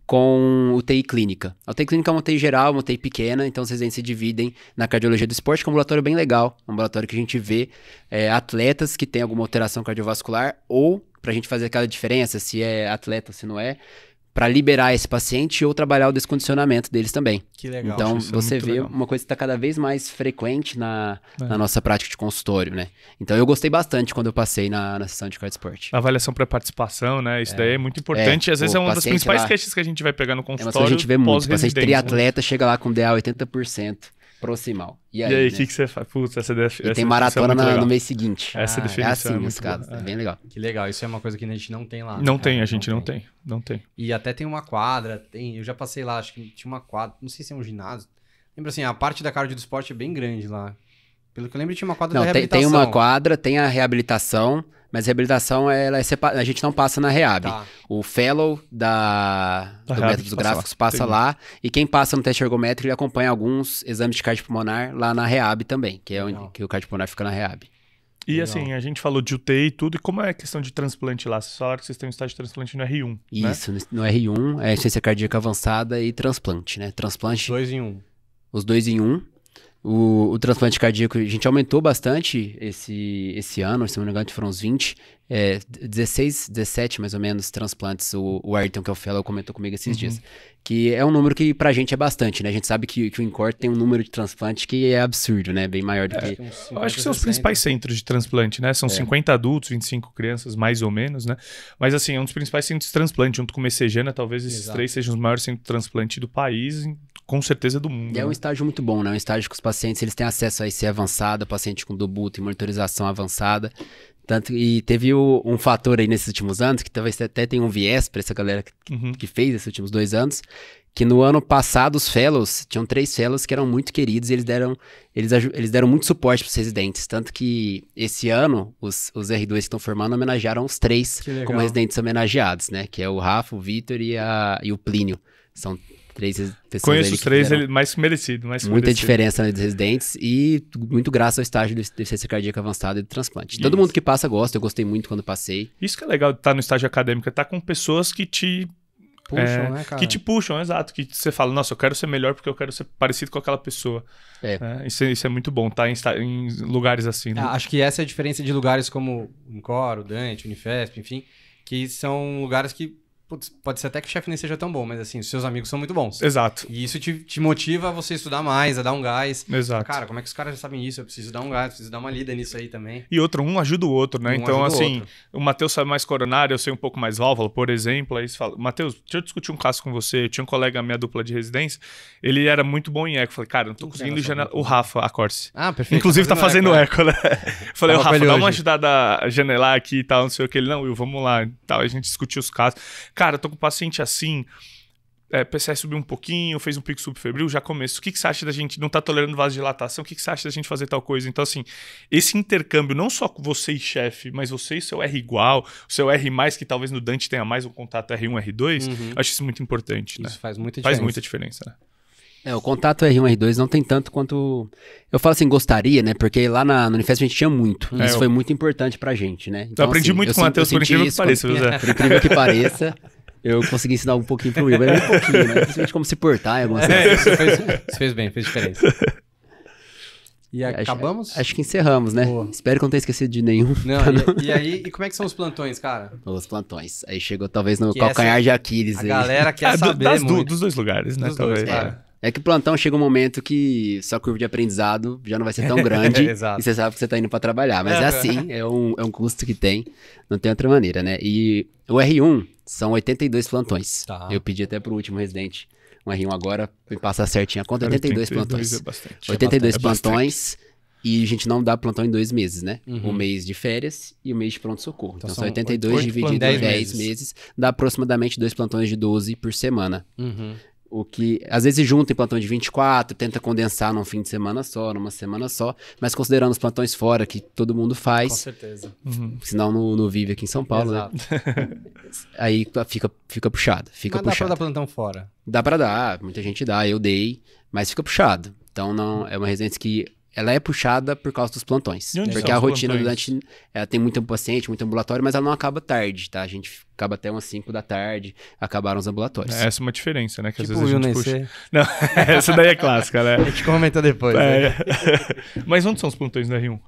com UTI clínica. A UTI clínica é uma UTI geral, uma UTI pequena, então os residentes se dividem na cardiologia do esporte, que é um ambulatório bem legal, um ambulatório que a gente vê é, atletas que têm alguma alteração cardiovascular ou para a gente fazer aquela diferença se é atleta, se não é, para liberar esse paciente ou trabalhar o descondicionamento deles também. Que legal. Então é você vê legal. uma coisa que está cada vez mais frequente na, é. na nossa prática de consultório, né? Então eu gostei bastante quando eu passei na, na sessão de card sport. avaliação para participação, né? Isso é. daí é muito importante. É. Às vezes o é uma das principais lá, queixas que a gente vai pegar no consultório. É uma que a gente vê muito. O paciente né? triatleta chega lá com DA 80%. Proximal. E aí, o né? que, que você faz? Putz, essa definição. E tem é maratona é na, no mês seguinte. Essa ah, é assim, definição. É assim, é muito É. bem legal. Que legal. Isso é uma coisa que a gente não tem lá. Não né? tem, é, a gente não, tem. tem. Não tem. E até tem uma quadra. Tem, eu já passei lá, acho que tinha uma quadra. Não sei se é um ginásio. Lembra assim, a parte da cardio do esporte é bem grande lá. Pelo que eu lembro, tinha uma quadra não, da reabilitação. Tem uma quadra, tem a reabilitação mas a reabilitação ela é separa... a gente não passa na Reab. Tá. O fellow da, da do método dos gráficos passa, lá. e quem passa no teste ergométrico ele acompanha alguns exames de cardiopulmonar lá na Reab também, que é onde que o cardiopulmonar fica na Reab. E Legal. assim, a gente falou de UTI e tudo, e como é a questão de transplante lá? Vocês falaram que vocês têm um estágio de transplante no R1, né? Isso, né? no R1, é essência cardíaca avançada e transplante, né? Transplante... Dois em um. Os dois em um. O, o transplante cardíaco, a gente aumentou bastante esse, esse ano, se não me engano, foram uns 20 é, 16, 17 mais ou menos transplantes, o, o Ayrton, que é o fellow, comentou comigo esses uhum. dias. Que é um número que pra gente é bastante, né? A gente sabe que, que o INCOR tem um número de transplante que é absurdo, né? Bem maior do é, que. Acho, acho que são os principais centros de transplante, né? São é. 50 adultos, 25 crianças, mais ou menos, né? Mas assim, é um dos principais centros de transplante, junto com o Messejana, talvez esses Exato. três sejam os maiores centros de transplante do país, com certeza do mundo. E é um né? estágio muito bom, né? É um estágio que os pacientes eles têm acesso a IC avançado, paciente com dobuto e monitorização avançada. Tanto, e teve o, um fator aí nesses últimos anos, que talvez até tenha um viés para essa galera que, uhum. que fez esses últimos dois anos, que no ano passado os fellows, tinham três fellows que eram muito queridos e eles deram, eles, eles deram muito suporte para os residentes, tanto que esse ano os, os R2 que estão formando homenagearam os três como residentes homenageados, né? Que é o Rafa, o Vitor e, e o Plínio. São Três pessoas. Conheço os três, ele, mais que merecido. Mais que Muita merecido. diferença entre residentes e muito graças ao estágio de deficiência cardíaca avançada e do transplante. Isso. Todo mundo que passa gosta, eu gostei muito quando passei. Isso que é legal de estar tá no estágio acadêmico, é estar tá com pessoas que te puxam, é, né, cara? Que te puxam, exato. Que você fala, nossa, eu quero ser melhor porque eu quero ser parecido com aquela pessoa. É. é isso, é, isso, é muito bom, tá? Em, em lugares assim. Né? Ah, acho que essa é a diferença de lugares como o Incor, o Dante, o Unifesp, enfim, que são lugares que Putz, pode ser até que o chefe nem seja tão bom, mas assim, os seus amigos são muito bons. Exato. E isso te, te motiva a você estudar mais, a dar um gás. Exato. Cara, como é que os caras já sabem isso? Eu preciso dar um gás, preciso dar uma lida nisso aí também. E outro, um ajuda o outro, né? Um então, assim, o, o Matheus sabe mais coronário, eu sei um pouco mais válvula, por exemplo. Aí você fala, Matheus, deixa eu discutir um caso com você. Eu tinha um colega minha dupla de residência, ele era muito bom em eco. falei, cara, não tô conseguindo janela. O Rafa, a Corse. Ah, perfeito. Inclusive, tá, tá fazendo, tá fazendo eco, eco né? né? falei, Tava o Rafa, dá hoje. uma ajudada a janelar aqui e tal, não sei o que. Ele, não, Will, vamos lá tal. A gente discutiu os casos cara, tô com um paciente assim, é, subiu um pouquinho, fez um pico subfebril, já começo. O que, que você acha da gente não tá tolerando vasodilatação? O que, que você acha da gente fazer tal coisa? Então, assim, esse intercâmbio, não só você e chefe, mas você e seu R igual, seu R mais, que talvez no Dante tenha mais um contato R1, R2, uhum. acho isso muito importante. Né? Isso faz muita diferença. Faz muita diferença, né? É, o contato R1, R2 não tem tanto quanto. Eu falo assim, gostaria, né? Porque lá na, no Unifest a gente tinha muito. É, isso eu... foi muito importante pra gente, né? Então, eu aprendi assim, muito eu com o Matheus, por incrível que pareça, Por incrível que pareça. Eu consegui ensinar um pouquinho pro Igor, um pouquinho, né? como se portar em algumas é, coisas. É, isso fez, bem, fez diferença. E acabamos? Acho, acho, que encerramos, né? Boa. Espero que não tenha esquecido de nenhum. Não, e, e, aí, e como é que são os plantões, cara? Os plantões. Aí chegou talvez no que calcanhar essa, de Aquiles. A aí. galera quer é, saber do, das, muito. Do, dos dois lugares, né? Dos talvez. Dois, é. É que plantão chega um momento que sua curva de aprendizado já não vai ser tão grande. Exato. E você sabe que você está indo para trabalhar. Mas é, é assim, é um, é um custo que tem. Não tem outra maneira, né? E o R1 são 82 plantões. Tá. Eu pedi até pro último residente um R1 agora, para passar certinho a conta. 82 plantões. É bastante. 82 é, é bastante. plantões. E a gente não dá plantão em dois meses, né? Uhum. Um mês de férias e um mês de pronto-socorro. Então, então são 82 8, dividido em 10 meses. meses. dá aproximadamente dois plantões de 12 por semana. Uhum. O que às vezes junta em plantão de 24, tenta condensar num fim de semana só, numa semana só, mas considerando os plantões fora que todo mundo faz. Com certeza. Uhum. Senão não, vive aqui em São Paulo, né? Exato. né? Aí fica, fica puxado. Fica mas puxado. dá pra dar plantão fora? Dá pra dar, muita gente dá, eu dei, mas fica puxado. Então não uhum. é uma residência que ela é puxada por causa dos plantões. onde porque a rotina plantões? durante. Ela tem muito paciente, muito ambulatório, mas ela não acaba tarde, tá? A gente acaba até umas 5 da tarde, acabaram os ambulatórios. É, essa é uma diferença, né? Que tipo às vezes a gente puxa. Ser. Não, essa daí é clássica, né? A gente comenta depois. Né? É. Né? mas onde são os plantões da R1?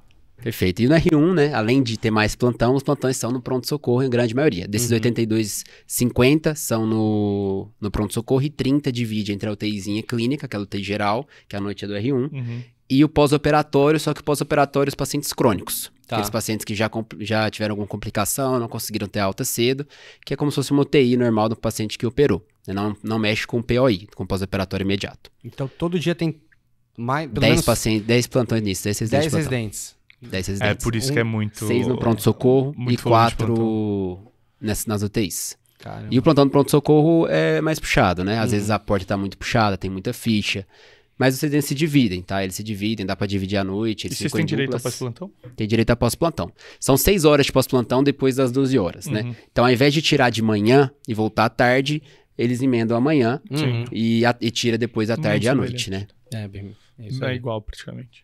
Perfeito. E no R1, né, além de ter mais plantão, os plantões são no pronto-socorro em grande maioria. Desses uhum. 82, 50 são no, no pronto-socorro e 30 divide entre a UTIzinha clínica, que é a UTI geral, que é a noite é do R1, uhum e o pós-operatório, só que o pós-operatório é os pacientes crônicos. Tá. Aqueles pacientes que já, já tiveram alguma complicação, não conseguiram ter alta cedo, que é como se fosse uma UTI normal do paciente que operou. Né? Não, não mexe com o POI, com pós-operatório imediato. Então todo dia tem mais. 10 pacientes, 10 plantões nisso, 10 residentes. 10 residentes. 10 é, residentes. É por isso um, que é muito. 6 no pronto-socorro é, e 4 nas, nas UTIs. Caramba. E o plantão do pronto-socorro é mais puxado, né? Às uhum. vezes a porta está muito puxada, tem muita ficha. Mas vocês se dividem, tá? Eles se dividem, dá para dividir à noite. Eles e vocês têm direito a pós-plantão? Tem direito a pós-plantão. São seis horas de pós-plantão depois das 12 horas, né? uhum. né? Então, ao invés de tirar de manhã e voltar à tarde, eles emendam amanhã uhum. e, a, e tira depois à tarde e à noite, né? É, bem, é, é igual praticamente.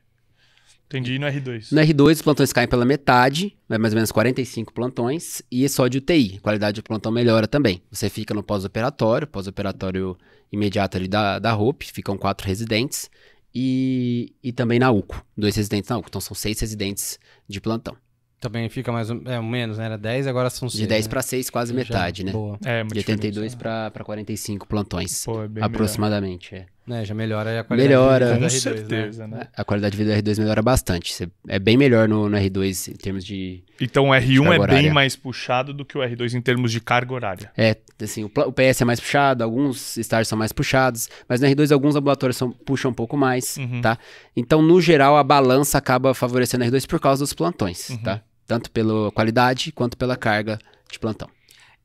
Entendi, no R2. No R2, os plantões caem pela metade, vai né, mais ou menos 45 plantões, e é só de UTI. A qualidade do plantão melhora também. Você fica no pós-operatório, pós-operatório imediato ali da, da Hope, ficam quatro residentes, e, e também na UCO, dois residentes na UCO. Então são seis residentes de plantão. Também fica mais ou é, menos, né? Era 10, agora são 6. De 10 né? para 6, quase Já, metade, né? Boa. É, muito de 82 para 45 plantões. Pô, é bem aproximadamente, melhor. é. Né? Já melhora aí a qualidade melhora, de vida do R2. certeza, né? né? É, a qualidade de vida do R2 melhora bastante. É bem melhor no, no R2 em termos de. Então o R1 é bem mais puxado do que o R2 em termos de carga horária. É, Assim, o, PS é mais puxado, alguns estágios são mais puxados, mas no R2 alguns ambulatórios são, puxam um pouco mais, uhum. tá? Então, no geral, a balança acaba favorecendo o R2 por causa dos plantões, uhum. tá? Tanto pela qualidade quanto pela carga de plantão.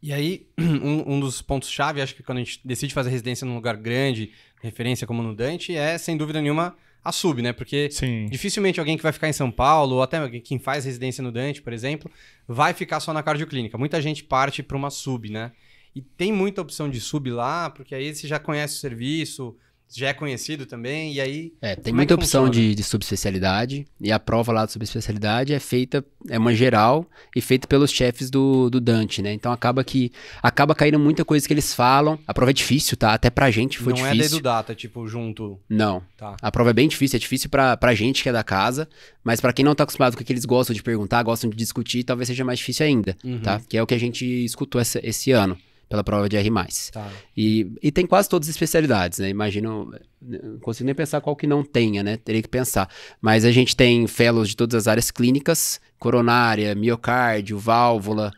E aí, um, um dos pontos-chave, acho que quando a gente decide fazer residência num lugar grande, referência como no Dante, é, sem dúvida nenhuma, a sub, né? Porque Sim. dificilmente alguém que vai ficar em São Paulo, ou até quem faz residência no Dante, por exemplo, vai ficar só na cardioclínica. Muita gente parte para uma sub, né? E tem muita opção de sub lá, porque aí você já conhece o serviço, já é conhecido também, e aí. É, tem é muita é opção de, de subespecialidade, e a prova lá de subespecialidade é feita, é uma geral, e feita pelos chefes do, do Dante, né? Então acaba que acaba caindo muita coisa que eles falam. A prova é difícil, tá? Até pra gente foi Não difícil. Não é dedo data, tipo, junto. Não. Tá. A prova é bem difícil, é difícil pra, pra gente que é da casa, mas para quem não tá acostumado com o que eles gostam de perguntar, gostam de discutir, talvez seja mais difícil ainda, uhum. tá? Que é o que a gente escutou essa, esse ano pela prova de R+. Tá. E, e tem quase todas as especialidades, né? Imagino, não consigo nem pensar qual que não tenha, né? Teria que pensar. Mas a gente tem fellows de todas as áreas clínicas, coronária, miocárdio, válvula,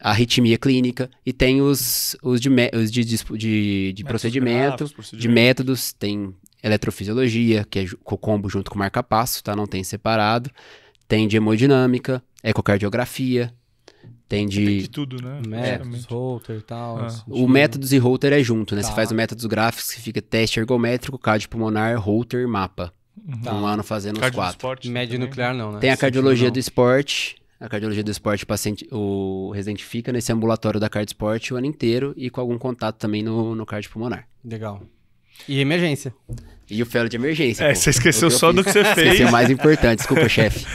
arritmia clínica, e tem os, os, de, os de, de, de procedimento, procedimento, de métodos, tem eletrofisiologia, que é o combo junto com marca-passo, tá? Não tem separado. Tem de hemodinâmica, ecocardiografia, tem de, tem de tudo, né? Métodos, router e tal. Ah. O métodos e router é junto, né? Tá. Você faz o método gráficos, que fica teste ergométrico, cardio pulmonar, router, mapa. Uhum. Um ano tá. fazendo os quatro. Médio também. nuclear não, né? Tem a cardiologia do esporte, a cardiologia do esporte, o, paciente, o residente fica nesse ambulatório da Card Sport o ano inteiro e com algum contato também no, no cardiopulmonar. Legal. E emergência. E o Felo de emergência. É, pô. você esqueceu só fiz. do que você fez. Esqueceu o mais importante, desculpa, chefe.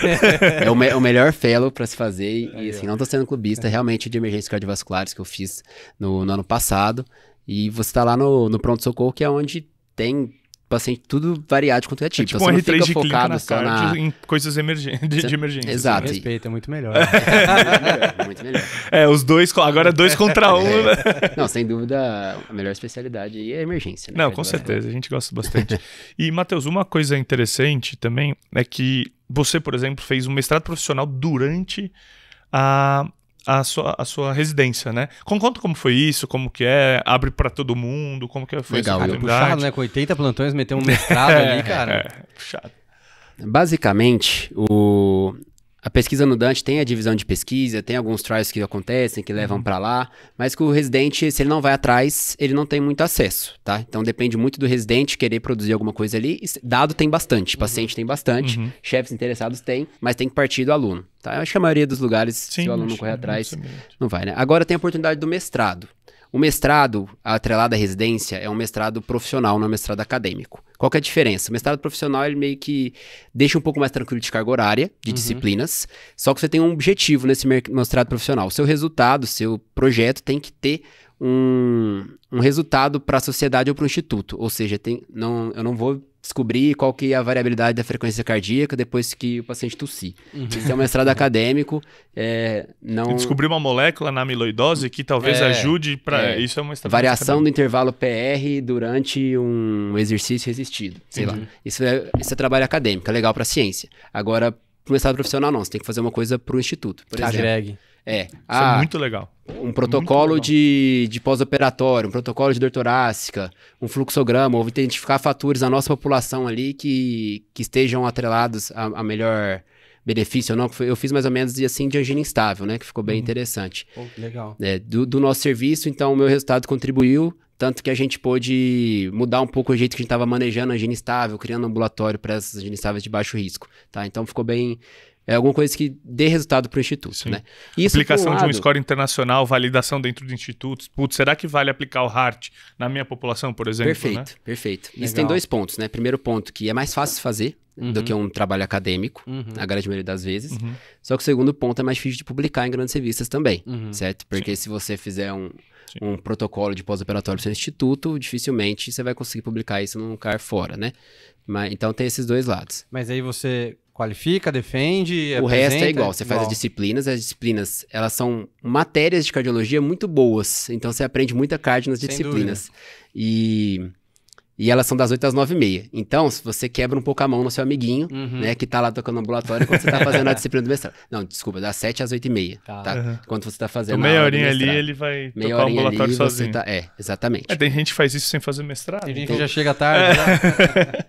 É o, me o melhor Felo para se fazer. E assim, não tô sendo clubista, realmente de emergências cardiovasculares que eu fiz no, no ano passado. E você tá lá no, no pronto-socorro, que é onde tem paciente tudo variado quanto é tipo. É tipo, tipo um R3 fica focado só na... em coisas emergen... de, de emergência. Exato. Assim, né? Respeito, é muito melhor. é, muito melhor. É, os dois, agora dois contra um. É. Né? Não, sem dúvida, a melhor especialidade é emergência. Né? Não, com é. certeza, a gente gosta bastante. E, Matheus, uma coisa interessante também é que você, por exemplo, fez um mestrado profissional durante a a sua, a sua residência, né? Conta como foi isso, como que é, abre para todo mundo, como que foi Legal, essa Legal. Puxado, né? Com 80 plantões, meter um mestrado ali, cara. É, puxado. Basicamente, o... A pesquisa no Dante tem a divisão de pesquisa, tem alguns trials que acontecem, que levam uhum. para lá, mas que o residente, se ele não vai atrás, ele não tem muito acesso, tá? Então depende muito do residente querer produzir alguma coisa ali. Dado tem bastante, uhum. paciente tem bastante, uhum. chefes interessados tem, mas tem que partir do aluno, tá? Eu acho que a maioria dos lugares, Sim, se o aluno não correr atrás, não vai, né? Agora tem a oportunidade do mestrado. O mestrado atrelado à residência é um mestrado profissional, não é um mestrado acadêmico. Qual é a diferença? O mestrado profissional, ele meio que deixa um pouco mais tranquilo de carga horária, de uhum. disciplinas, só que você tem um objetivo nesse mestrado profissional. O seu resultado, seu projeto tem que ter um, um resultado para a sociedade ou para o instituto. Ou seja, tem, não, eu não vou descobrir qual que é a variabilidade da frequência cardíaca depois que o paciente tossir. Uhum. Isso é um mestrado uhum. acadêmico, é, não... Descobrir uma molécula na amiloidose que talvez é, ajude para... É. Isso é uma Variação do intervalo PR durante um exercício resistido, sei uhum. lá. Isso é, isso é trabalho acadêmico, é legal para a ciência. Agora, para o mestrado profissional não, você tem que fazer uma coisa para o instituto, por Agreg. É. Isso ah, é muito legal um protocolo de, de pós-operatório, um protocolo de dor torácica, um fluxograma, ou identificar fatores da nossa população ali que, que estejam atrelados a, a melhor benefício ou não. Eu fiz mais ou menos de, assim de angina instável, né? Que ficou bem uhum. interessante. Oh, legal. É, do, do nosso serviço, então, o meu resultado contribuiu, tanto que a gente pôde mudar um pouco o jeito que a gente estava manejando a angina estável, criando um ambulatório para essas anginas estáveis de baixo risco, tá? Então ficou bem é alguma coisa que dê resultado para o instituto, né? Isso, Aplicação lado... de um score internacional, validação dentro de institutos. Putz, será que vale aplicar o HART na minha população, por exemplo? Perfeito, né? perfeito. Legal. Isso tem dois pontos, né? Primeiro ponto, que é mais fácil fazer uhum. do que uhum. um trabalho acadêmico, uhum. na grande maioria das vezes. Uhum. Só que o segundo ponto é mais difícil de publicar em grandes revistas também, uhum. certo? Porque Sim. se você fizer um, um protocolo de pós-operatório para seu instituto, dificilmente você vai conseguir publicar isso num lugar fora, né? Mas, então tem esses dois lados. Mas aí você Qualifica, defende. É o apresenta, resto é igual. Você igual. faz as disciplinas, as disciplinas elas são matérias de cardiologia muito boas. Então você aprende muita cardio nas Sem disciplinas. Dúvida. E e elas são das 8 às 9 e meia. Então, se você quebra um pouco a mão no seu amiguinho, uhum. né? Que tá lá tocando ambulatório quando você tá fazendo a disciplina do mestrado. Não, desculpa, das 7 às 8 e meia. Tá. tá? Uhum. Quando você tá fazendo. Então, meia horinha ali, ele vai meia tocar o ambulatório ali, sozinho. Tá... É, exatamente. É, tem gente que faz isso sem fazer mestrado. Tem gente então... que já chega tarde.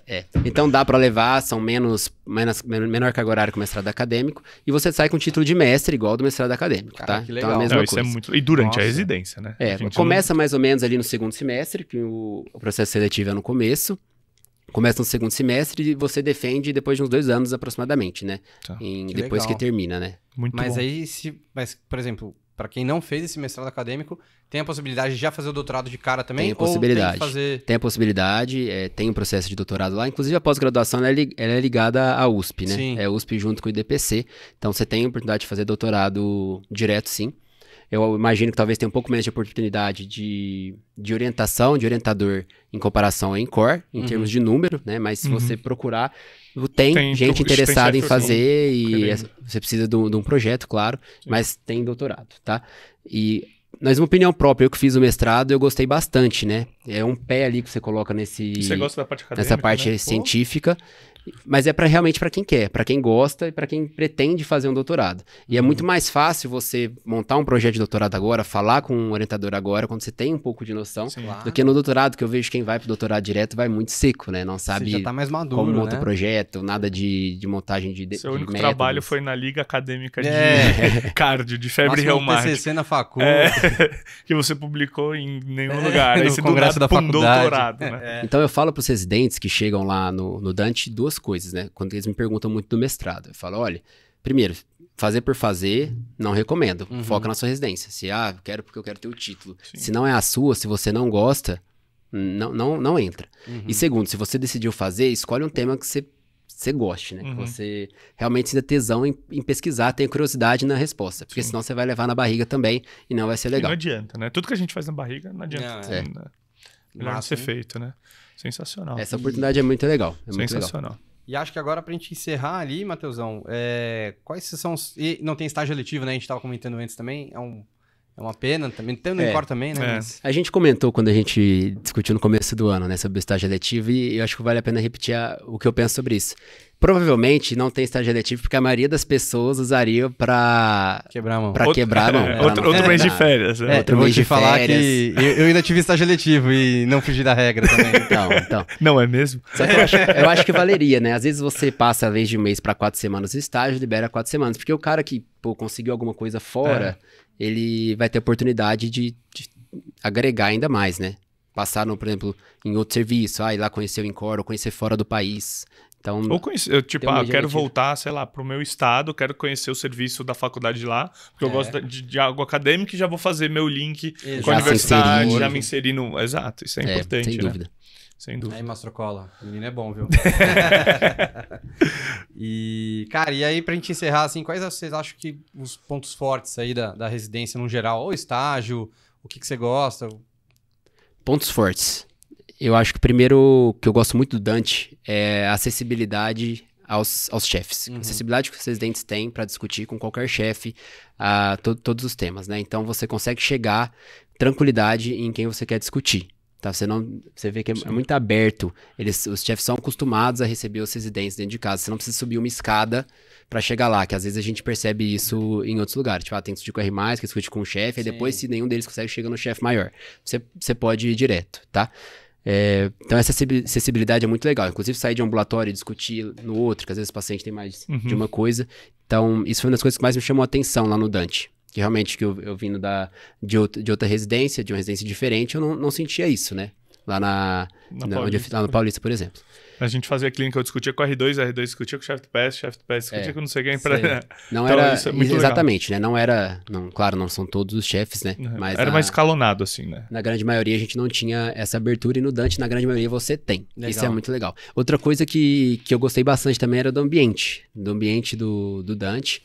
É. é. Então dá para levar, são menos, menos menor carga horária que o mestrado acadêmico. E você sai com o título de mestre, igual do mestrado acadêmico, Cara, tá? Que legal. Então, a mesma Não, é coisa. É muito... E durante Nossa. a residência, né? É, começa não... mais ou menos ali no segundo semestre, que o, o processo seletivo é no começo, começa no segundo semestre e você defende depois de uns dois anos aproximadamente, né? Tá. Em, que depois legal. que termina, né? Muito mas bom. aí, se, mas, por exemplo, para quem não fez esse mestrado acadêmico, tem a possibilidade de já fazer o doutorado de cara também? Tem a possibilidade. Tem, fazer... tem, a possibilidade, é, tem um processo de doutorado lá. Inclusive, a pós-graduação ela, é, ela é, ligada à USP, né? Sim. É USP junto com o IDPC. Então, você tem a oportunidade de fazer doutorado direto, sim eu imagino que talvez tenha um pouco menos de oportunidade de, de orientação, de orientador, em comparação a Encore, em uhum. termos de número, né? Mas se uhum. você procurar, tem, tem gente interessada em fazer e é, você precisa de um, de um projeto, claro, Sim. mas tem doutorado, tá? E mas uma opinião própria, eu que fiz o mestrado, eu gostei bastante, né? É um pé ali que você coloca nesse. Você gosta da parte acadêmica, Nessa parte né? científica. Mas é para realmente para quem quer, para quem gosta e para quem pretende fazer um doutorado. E é uhum. é muito mais fácil você montar um projeto de doutorado agora, falar com um orientador agora, quando você tem um pouco de noção, Sim, claro. do que no doutorado, que eu vejo quem vai pro doutorado direto vai muito seco, né? Não sabe você já tá mais maduro, como monta né? o projeto, nada de, de montagem de Seu de único métodos. trabalho foi na Liga Acadêmica de é. Cardio, de febre reumática. TCC na faculdade. É, que você publicou em nenhum é. lugar. Esse no Congresso da Faculdade. Doutorado, né? É. Então eu falo pros residentes que chegam lá no, no Dante duas coisas, né? Quando eles me perguntam muito do mestrado, eu falo, olha, primeiro, fazer por fazer, não recomendo. Uhum. Foca na sua residência. Se, ah, quero porque eu quero ter o título. Sim. Se não é a sua, se você não gosta, não, não, não entra. Uhum. E segundo, se você decidiu fazer, escolhe um tema que você, você goste, né? Uhum. Que você realmente tenha tesão em, em, pesquisar, tenha curiosidade na resposta. Porque Sim. senão você vai levar na barriga também e não vai ser legal. E não adianta, né? Tudo que a gente faz na barriga, não adianta. Não, é. Melhor Massa, ser hein? feito, né? Sensacional. Essa oportunidade é muito legal. É Sensacional. Muito legal. E acho que agora, a gente encerrar ali, Matheusão, é... quais são. Os... E não tem estágio eletivo, né? A gente estava comentando antes também. É um é uma pena também, então, não no é. também, né? É. A gente comentou quando a gente discutiu no começo do ano, né, sobre o estágio eletivo, e eu acho que vale a pena repetir a, o que eu penso sobre isso. Provavelmente não tem estágio eletivo, porque a maioria das pessoas usaria para quebrar a mão. Pra outro, quebrar a é, outro, outro é. mês de férias. Né? É, outro eu mês vou te de falar férias. que eu, eu, ainda tive estágio eletivo e não fugi da regra também. então, então. Não é mesmo? Só que eu acho, eu acho que valeria, né? Às vezes você passa, a vez de um mês para quatro semanas o estágio, libera quatro semanas. Porque o cara que pô, conseguiu alguma coisa fora é ele vai ter oportunidade de, de agregar ainda mais, né? no por exemplo, em outro serviço, ah, ir lá conhecer o Incor, ou conhecer fora do país. Então, ou conhecer, eu, tipo, ah, eu quero voltar, sei lá, para o meu estado, quero conhecer o serviço da faculdade lá, porque é. eu gosto de, de, algo acadêmico e já vou fazer meu link Exato. com a universidade, já me inserir no, Exato, isso é, é importante. Sem né? dúvida. Sem dúvida. Aí, Mastrocola, o menino é bom, viu? e, cara, e aí pra gente encerrar, assim, quais vocês acham que os pontos fortes aí da, da residência no geral? Ou estágio, o que, que você gosta? Pontos fortes. Eu acho que primeiro que eu gosto muito do Dante é a acessibilidade aos, aos chefes. Uhum. A acessibilidade que os residentes têm para discutir com qualquer chefe uh, to todos os temas, né? Então você consegue chegar tranquilidade em quem você quer discutir. Tá? Você, não, você vê que é, é muito aberto. Eles, os chefes são acostumados a receber os residentes dentro de casa. Você não precisa subir uma escada para chegar lá, que às vezes a gente percebe isso em outros lugares. Tipo, ah, tem que discutir com o R, que discute com o chefe, e depois, se nenhum deles consegue, chega no chefe maior. Você, você pode ir direto, tá? É, então, essa acessibilidade é muito legal. Inclusive, sair de um ambulatório e discutir no outro, que às vezes o paciente tem mais uhum. de uma coisa. Então, isso foi uma das coisas que mais me chamou a atenção lá no Dante que realmente que eu, eu vindo da, de, outra, de outra residência, de uma residência diferente, eu não, não sentia isso, né? Lá na, na, na onde eu, lá no Paulista, por exemplo. A gente fazia clínica, eu discutia com R2, R2 discutia com o chefe do PS, chefe do PS discutia é, com não sei quem. Pra... Não então, era, é exatamente, legal. né? Não era, não, claro, não são todos os chefes, né? Uhum. Mas era na, mais escalonado, assim, né? Na grande maioria a gente não tinha essa abertura e no Dante, na grande maioria, você tem. Legal. Isso é muito legal. Outra coisa que, que eu gostei bastante também era do ambiente, do ambiente do, do Dante.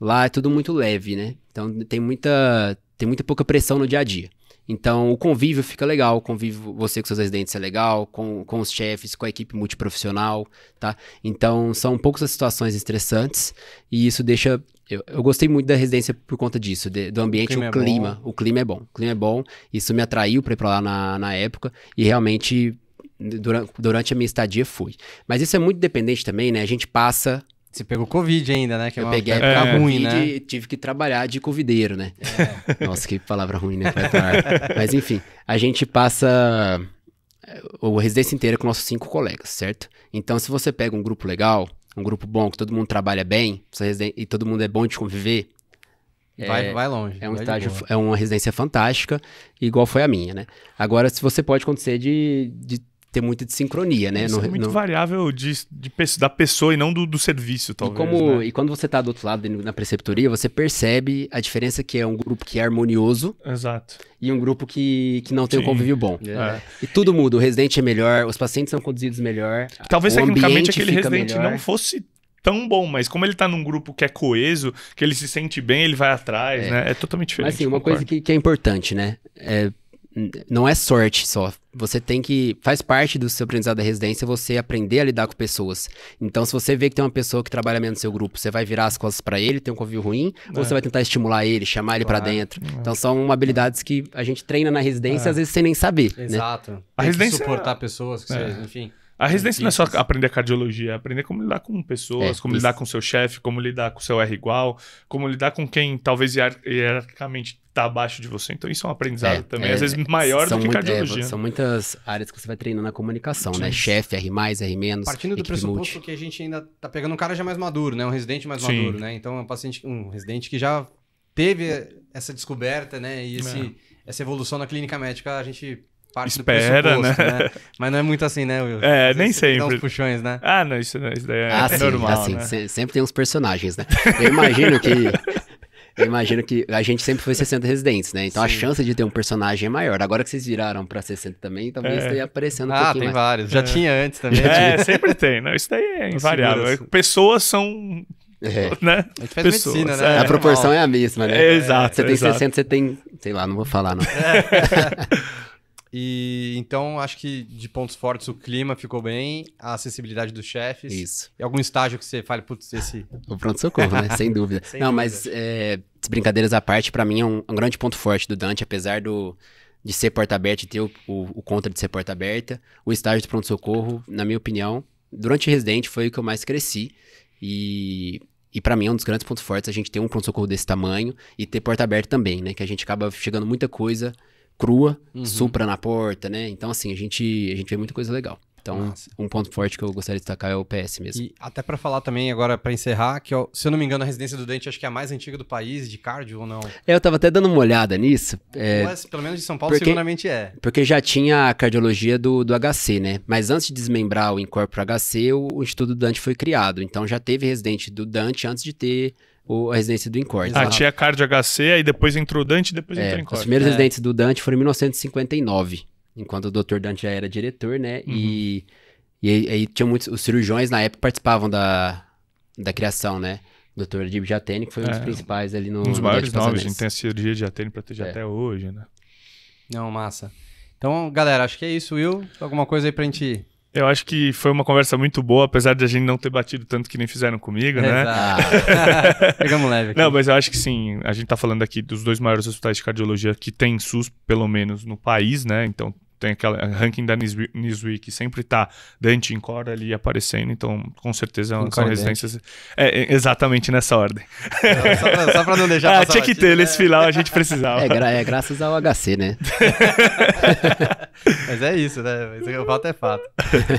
Lá é tudo muito leve, né? Então tem muita, tem muita pouca pressão no dia a dia. Então, o convívio fica legal, o convívio você com seus residentes é legal, com, com os chefes, com a equipe multiprofissional, tá? Então, são poucas as situações estressantes e isso deixa... Eu, eu gostei muito da residência por conta disso, de, do ambiente, o clima. O clima, é o clima é bom, o clima é bom, isso me atraiu para ir para lá na, na época e realmente, durante, durante a minha estadia, fui. Mas isso é muito dependente também, né? A gente passa você pegou Covid ainda, né? Que é eu peguei época é. ruim, né? E né? tive que trabalhar de covideiro, né? É. Nossa, que palavra ruim, né? Mas enfim, a gente passa eh, o residência inteira com nossos cinco colegas, certo? Então, se você pega um grupo legal, um grupo bom, que todo mundo trabalha bem, e todo mundo é bom de conviver, Vai, é, vai longe. É um vai estágio, é uma residência fantástica, igual foi a minha, né? Agora, se você pode acontecer de, de ter muito de sincronia, né? Isso é muito variável de, de, da pessoa e não do, do serviço, talvez. E, como, né? e quando você está do outro lado, na preceptoria, você percebe a diferença que é um grupo que é harmonioso Exato. e um grupo que, que não tem Sim. um convívio bom. É. é. E tudo muda, o residente é melhor, os pacientes são conduzidos melhor. Talvez tecnicamente aquele residente melhor. não fosse tão bom, mas como ele tá num grupo que é coeso, que ele se sente bem, ele vai atrás, é. né? É totalmente diferente. Mas assim, uma concordo. coisa que, que, é importante, né? É, não é sorte só. Você tem que. Faz parte do seu aprendizado da residência você aprender a lidar com pessoas. Então, se você vê que tem uma pessoa que trabalha menos no seu grupo, você vai virar as costas para ele, tem um convívio ruim, é. ou você é. vai tentar estimular ele, chamar ele claro. para dentro. É. Então, são habilidades que a gente treina na residência, é. às vezes sem nem saber. Né? Exato. Né? A tem residência... que suportar pessoas, que é. enfim. A residência não é só aprender cardiologia, é aprender como lidar com pessoas, é, como isso. lidar com seu chefe, como lidar com seu R igual, como lidar com quem talvez hierarquicamente está abaixo de você. Então isso é um aprendizado é, também, é, às vezes é, maior do que muito, é, cardiologia. são muitas áreas que você vai treinando na comunicação, Sim. né? Chefe, R+, R-. Partindo do pressuposto multi. que a gente ainda tá pegando um cara já mais maduro, né? Um residente mais Sim. maduro, né? Então é um paciente, um residente que já teve essa descoberta, né? E esse, essa evolução na clínica médica, a gente parte Espera, do né? né? Mas não é muito assim, né, Will? É, nem sempre. Dá uns puxões, né? Ah, não, isso, não, isso daí é, ah, sim, normal, assim, né? Sempre tem uns personagens, né? Eu imagino que... Eu imagino que a gente sempre foi 60 residentes, né? Então Sim. a chance de ter um personagem é maior. Agora que vocês viraram pra 60 também, talvez é. esteja aparecendo um ah, tem mais. vários. Já é. tinha antes também. É, tinha. sempre tem. Não, né? isso daí é invariável. Pessoas são... É. Né? A gente faz Pessoas, medicina, né? É. A proporção é a mesma, né? É, exato. Você tem exato. 60, você tem... Sei lá, não vou falar, não. E então acho que de pontos fortes o clima ficou bem, a acessibilidade dos chefes. Isso. E algum estágio que você fale, putz, esse. O pronto-socorro, né? Sem dúvida. Sem Não, dúvida. mas é, brincadeiras à parte, para mim é um, um, grande ponto forte do Dante, apesar do de ser porta aberta e ter o, o, o contra de ser porta aberta. O estágio do pronto-socorro, na minha opinião, durante o residente foi o que eu mais cresci. E e para mim é um dos grandes pontos fortes a gente ter um pronto-socorro desse tamanho e ter porta aberta também, né? Que a gente acaba chegando muita coisa crua, uhum. supra na porta, né? Então, assim, a gente, a gente vê muita coisa legal. Então, Nossa. um ponto forte que eu gostaria de destacar é o PS mesmo. E até para falar também, agora para encerrar, que eu, se eu não me engano, a residência do Dente acho que é a mais antiga do país, de cardio ou não? É, eu tava até dando uma olhada nisso. É, Mas, é, pelo menos de São Paulo, porque, seguramente é. Porque já tinha a cardiologia do, do HC, né? Mas antes de desmembrar o Incorporo HC, o, o Instituto do Dante foi criado. Então, já teve residente do Dante antes de ter o, a residência do Incord. Ah, tinha Card HC, aí depois entrou o Dante, depois é, entrou o Incord. Os primeiros é. residentes do Dante foram em 1959, enquanto o Dr. Dante já era diretor, né? Uhum. E, e aí, tinha muitos. Os cirurgiões na época participavam da, da criação, né? O Dr. Dib Jatene, que foi um dos é. principais ali no. Um dos maiores nomes, a gente tem a cirurgia de Jatene pra ter é. até hoje, né? Não, massa. Então, galera, acho que é isso, Will. Alguma coisa aí pra gente eu acho que foi uma conversa muito boa, apesar de a gente não ter batido tanto que nem fizeram comigo, né? Exato. Pegamos leve aqui. Não, mas eu acho que sim. A gente está falando aqui dos dois maiores hospitais de cardiologia que tem SUS, pelo menos, no país, né? Então tem aquele ranking da Newsweek, sempre tá Dante Incora ali aparecendo, então com certeza Incora são é. residências. É, é, exatamente nessa ordem. Não, só, pra, só pra não deixar. ah, tinha que ter, nesse final a gente precisava. É, gra é, graças ao HC, né? Mas é isso, né? É, o fato é fato.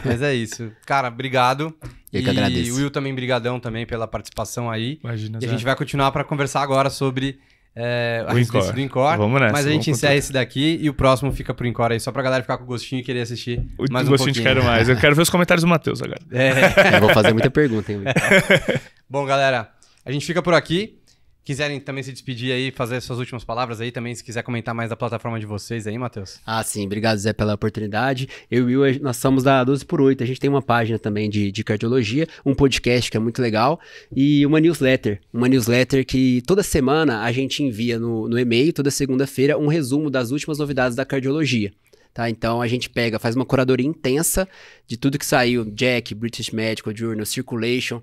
Mas é isso. Cara, obrigado. Eu que agradeço. E Will também, brigadão também pela participação aí. Imagina, e a gente vai continuar para conversar agora sobre é, a do Incor. Vamos nessa. Mas a gente encerra esse daqui e o próximo fica pro Incor aí, só pra galera ficar com gostinho e querer assistir o, mais um gostinho de quero mais. Eu quero ver os comentários do Matheus agora. É. Eu vou fazer muita pergunta, hein, Bom, galera, a gente fica por aqui quiserem também se despedir aí, fazer suas últimas palavras aí também, se quiser comentar mais da plataforma de vocês aí, Matheus. Ah, sim. Obrigado, Zé, pela oportunidade. Eu e o Will, nós somos da 12 por 8. A gente tem uma página também de, de cardiologia, um podcast que é muito legal e uma newsletter. Uma newsletter que toda semana a gente envia no, no e-mail, toda segunda-feira, um resumo das últimas novidades da cardiologia. Tá? Então a gente pega, faz uma curadoria intensa de tudo que saiu, Jack, British Medical Journal, Circulation,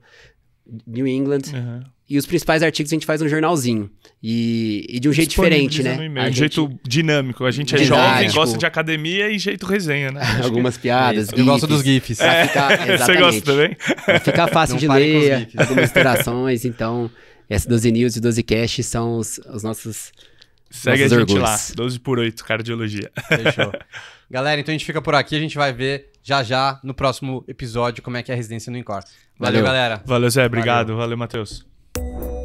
New England, uhum. E os principais artigos a gente faz um jornalzinho. E, e de um jeito diferente, né? De é um gente... jeito dinâmico. A gente é jovem, gosta de academia e jeito resenha, né? algumas piadas. É eu gosto dos GIFs. É. Você gosta também? Pra ficar fácil Não de ler, algumas interações. Então, essas 12 News e 12 cash são os, os nossos. Segue nossos a gente orgulhos. lá, 12 por 8, cardiologia. Fechou. Galera, então a gente fica por aqui. A gente vai ver já já no próximo episódio como é que é a residência no Incor. Valeu, Valeu. galera. Valeu, Zé. Obrigado. Valeu, Valeu Matheus. Thank you